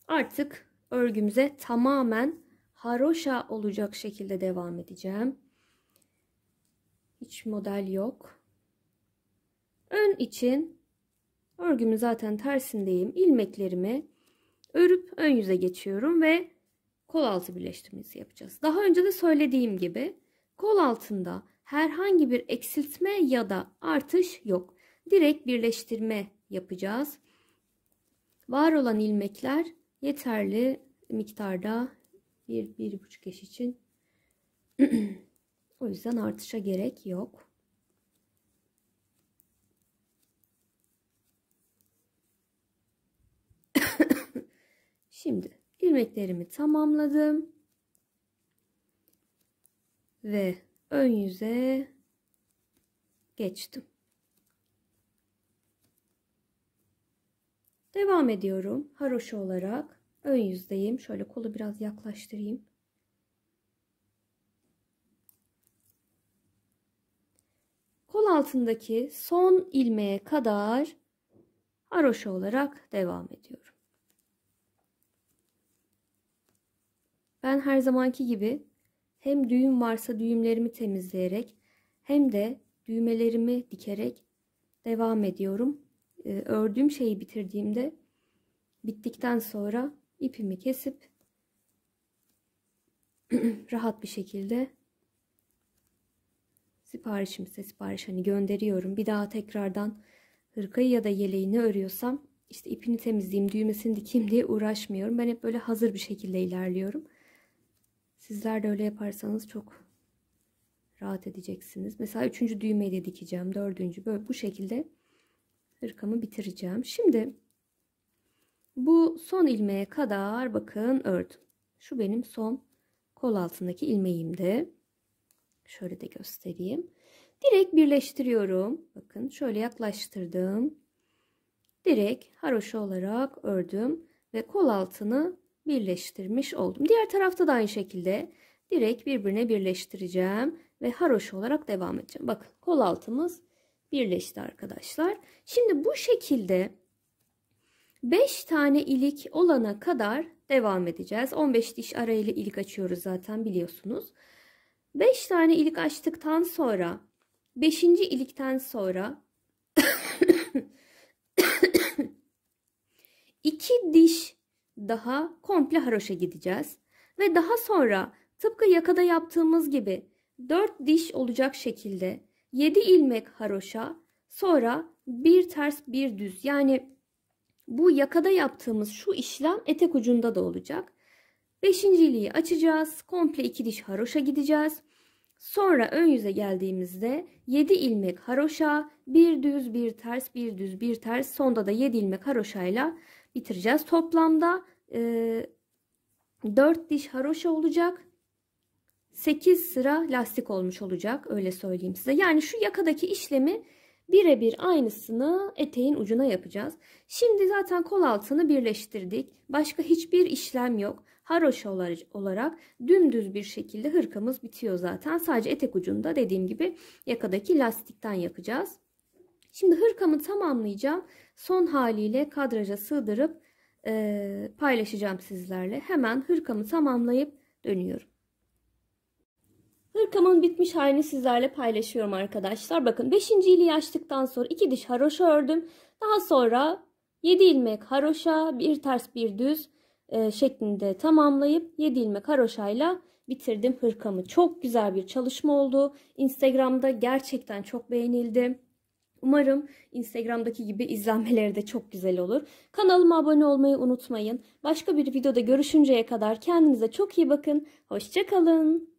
Artık örgümüze tamamen haroşa olacak şekilde devam edeceğim. Hiç model yok. Ön için örgümü zaten tersindeyim. İlmeklerimi örüp ön yüze geçiyorum ve kol altı birleştirmesi yapacağız. Daha önce de söylediğim gibi kol altında herhangi bir eksiltme ya da artış yok. Direkt birleştirme yapacağız. Var olan ilmekler yeterli miktarda bir bir buçuk eş için (clears throat) o yüzden artışa gerek yok. (clears throat) Şimdi ilmeklerimi tamamladım. Ve ön yüze geçtim. Devam ediyorum. Haroşa olarak ön yüzdeyim. Şöyle kolu biraz yaklaştırayım. Kol altındaki son ilmeğe kadar haroşa olarak devam ediyorum. Ben her zamanki gibi hem düğüm varsa düğümlerimi temizleyerek hem de düğmelerimi dikerek devam ediyorum. E, ördüğüm şeyi bitirdiğimde bittikten sonra ipimi kesip (clears throat) rahat bir şekilde siparişimse sipariş hani gönderiyorum. Bir daha tekrardan hırkayı ya da yeleğini örüyorsam işte ipini temizleyeyim, düğmesini dikeyim diye uğraşmıyorum. Ben hep böyle hazır bir şekilde ilerliyorum. Sizler de öyle yaparsanız çok rahat edeceksiniz. Mesela üçüncü düğmeyi de dikeceğim. Dördüncü böyle bu şekilde Hırkamı bitireceğim. Şimdi bu son ilmeğe kadar bakın ördüm. Şu benim son kol altındaki ilmeğimdi. Şöyle de göstereyim. Direkt birleştiriyorum. Bakın şöyle yaklaştırdım. Direkt haroşa olarak ördüm ve kol altını birleştirmiş oldum. Diğer tarafta da aynı şekilde direkt birbirine birleştireceğim ve haroşa olarak devam edeceğim. Bakın kol altımız birleşti arkadaşlar. Şimdi bu şekilde 5 tane ilik olana kadar devam edeceğiz. 15 diş arayla ilik açıyoruz zaten biliyorsunuz. 5 tane ilik açtıktan sonra 5. ilikten sonra 2 (coughs) diş daha komple haroşa gideceğiz. Ve daha sonra tıpkı yakada yaptığımız gibi 4 diş olacak şekilde 7 ilmek haroşa sonra bir ters bir düz yani bu yakada yaptığımız şu işlem etek ucunda da olacak. 5. iliği açacağız. Komple 2 diş haroşa gideceğiz. Sonra ön yüze geldiğimizde 7 ilmek haroşa, bir düz, bir ters, bir düz, bir ters. Sonda da 7 ilmek haroşayla bitireceğiz. Toplamda e, ee, 4 diş haroşa olacak. 8 sıra lastik olmuş olacak öyle söyleyeyim size. Yani şu yakadaki işlemi birebir aynısını eteğin ucuna yapacağız. Şimdi zaten kol altını birleştirdik. Başka hiçbir işlem yok. Haroş olarak dümdüz bir şekilde hırkamız bitiyor zaten. Sadece etek ucunda dediğim gibi yakadaki lastikten yapacağız. Şimdi hırkamı tamamlayacağım. Son haliyle kadraja sığdırıp e, paylaşacağım sizlerle. Hemen hırkamı tamamlayıp dönüyorum. Hırkamın bitmiş halini sizlerle paylaşıyorum arkadaşlar. Bakın 5. iliği açtıktan sonra 2 diş haroşa ördüm. Daha sonra 7 ilmek haroşa, bir ters bir düz e, şeklinde tamamlayıp 7 ilmek haroşayla bitirdim hırkamı. Çok güzel bir çalışma oldu. Instagram'da gerçekten çok beğenildi. Umarım Instagram'daki gibi izlenmeleri de çok güzel olur. Kanalıma abone olmayı unutmayın. Başka bir videoda görüşünceye kadar kendinize çok iyi bakın. Hoşçakalın.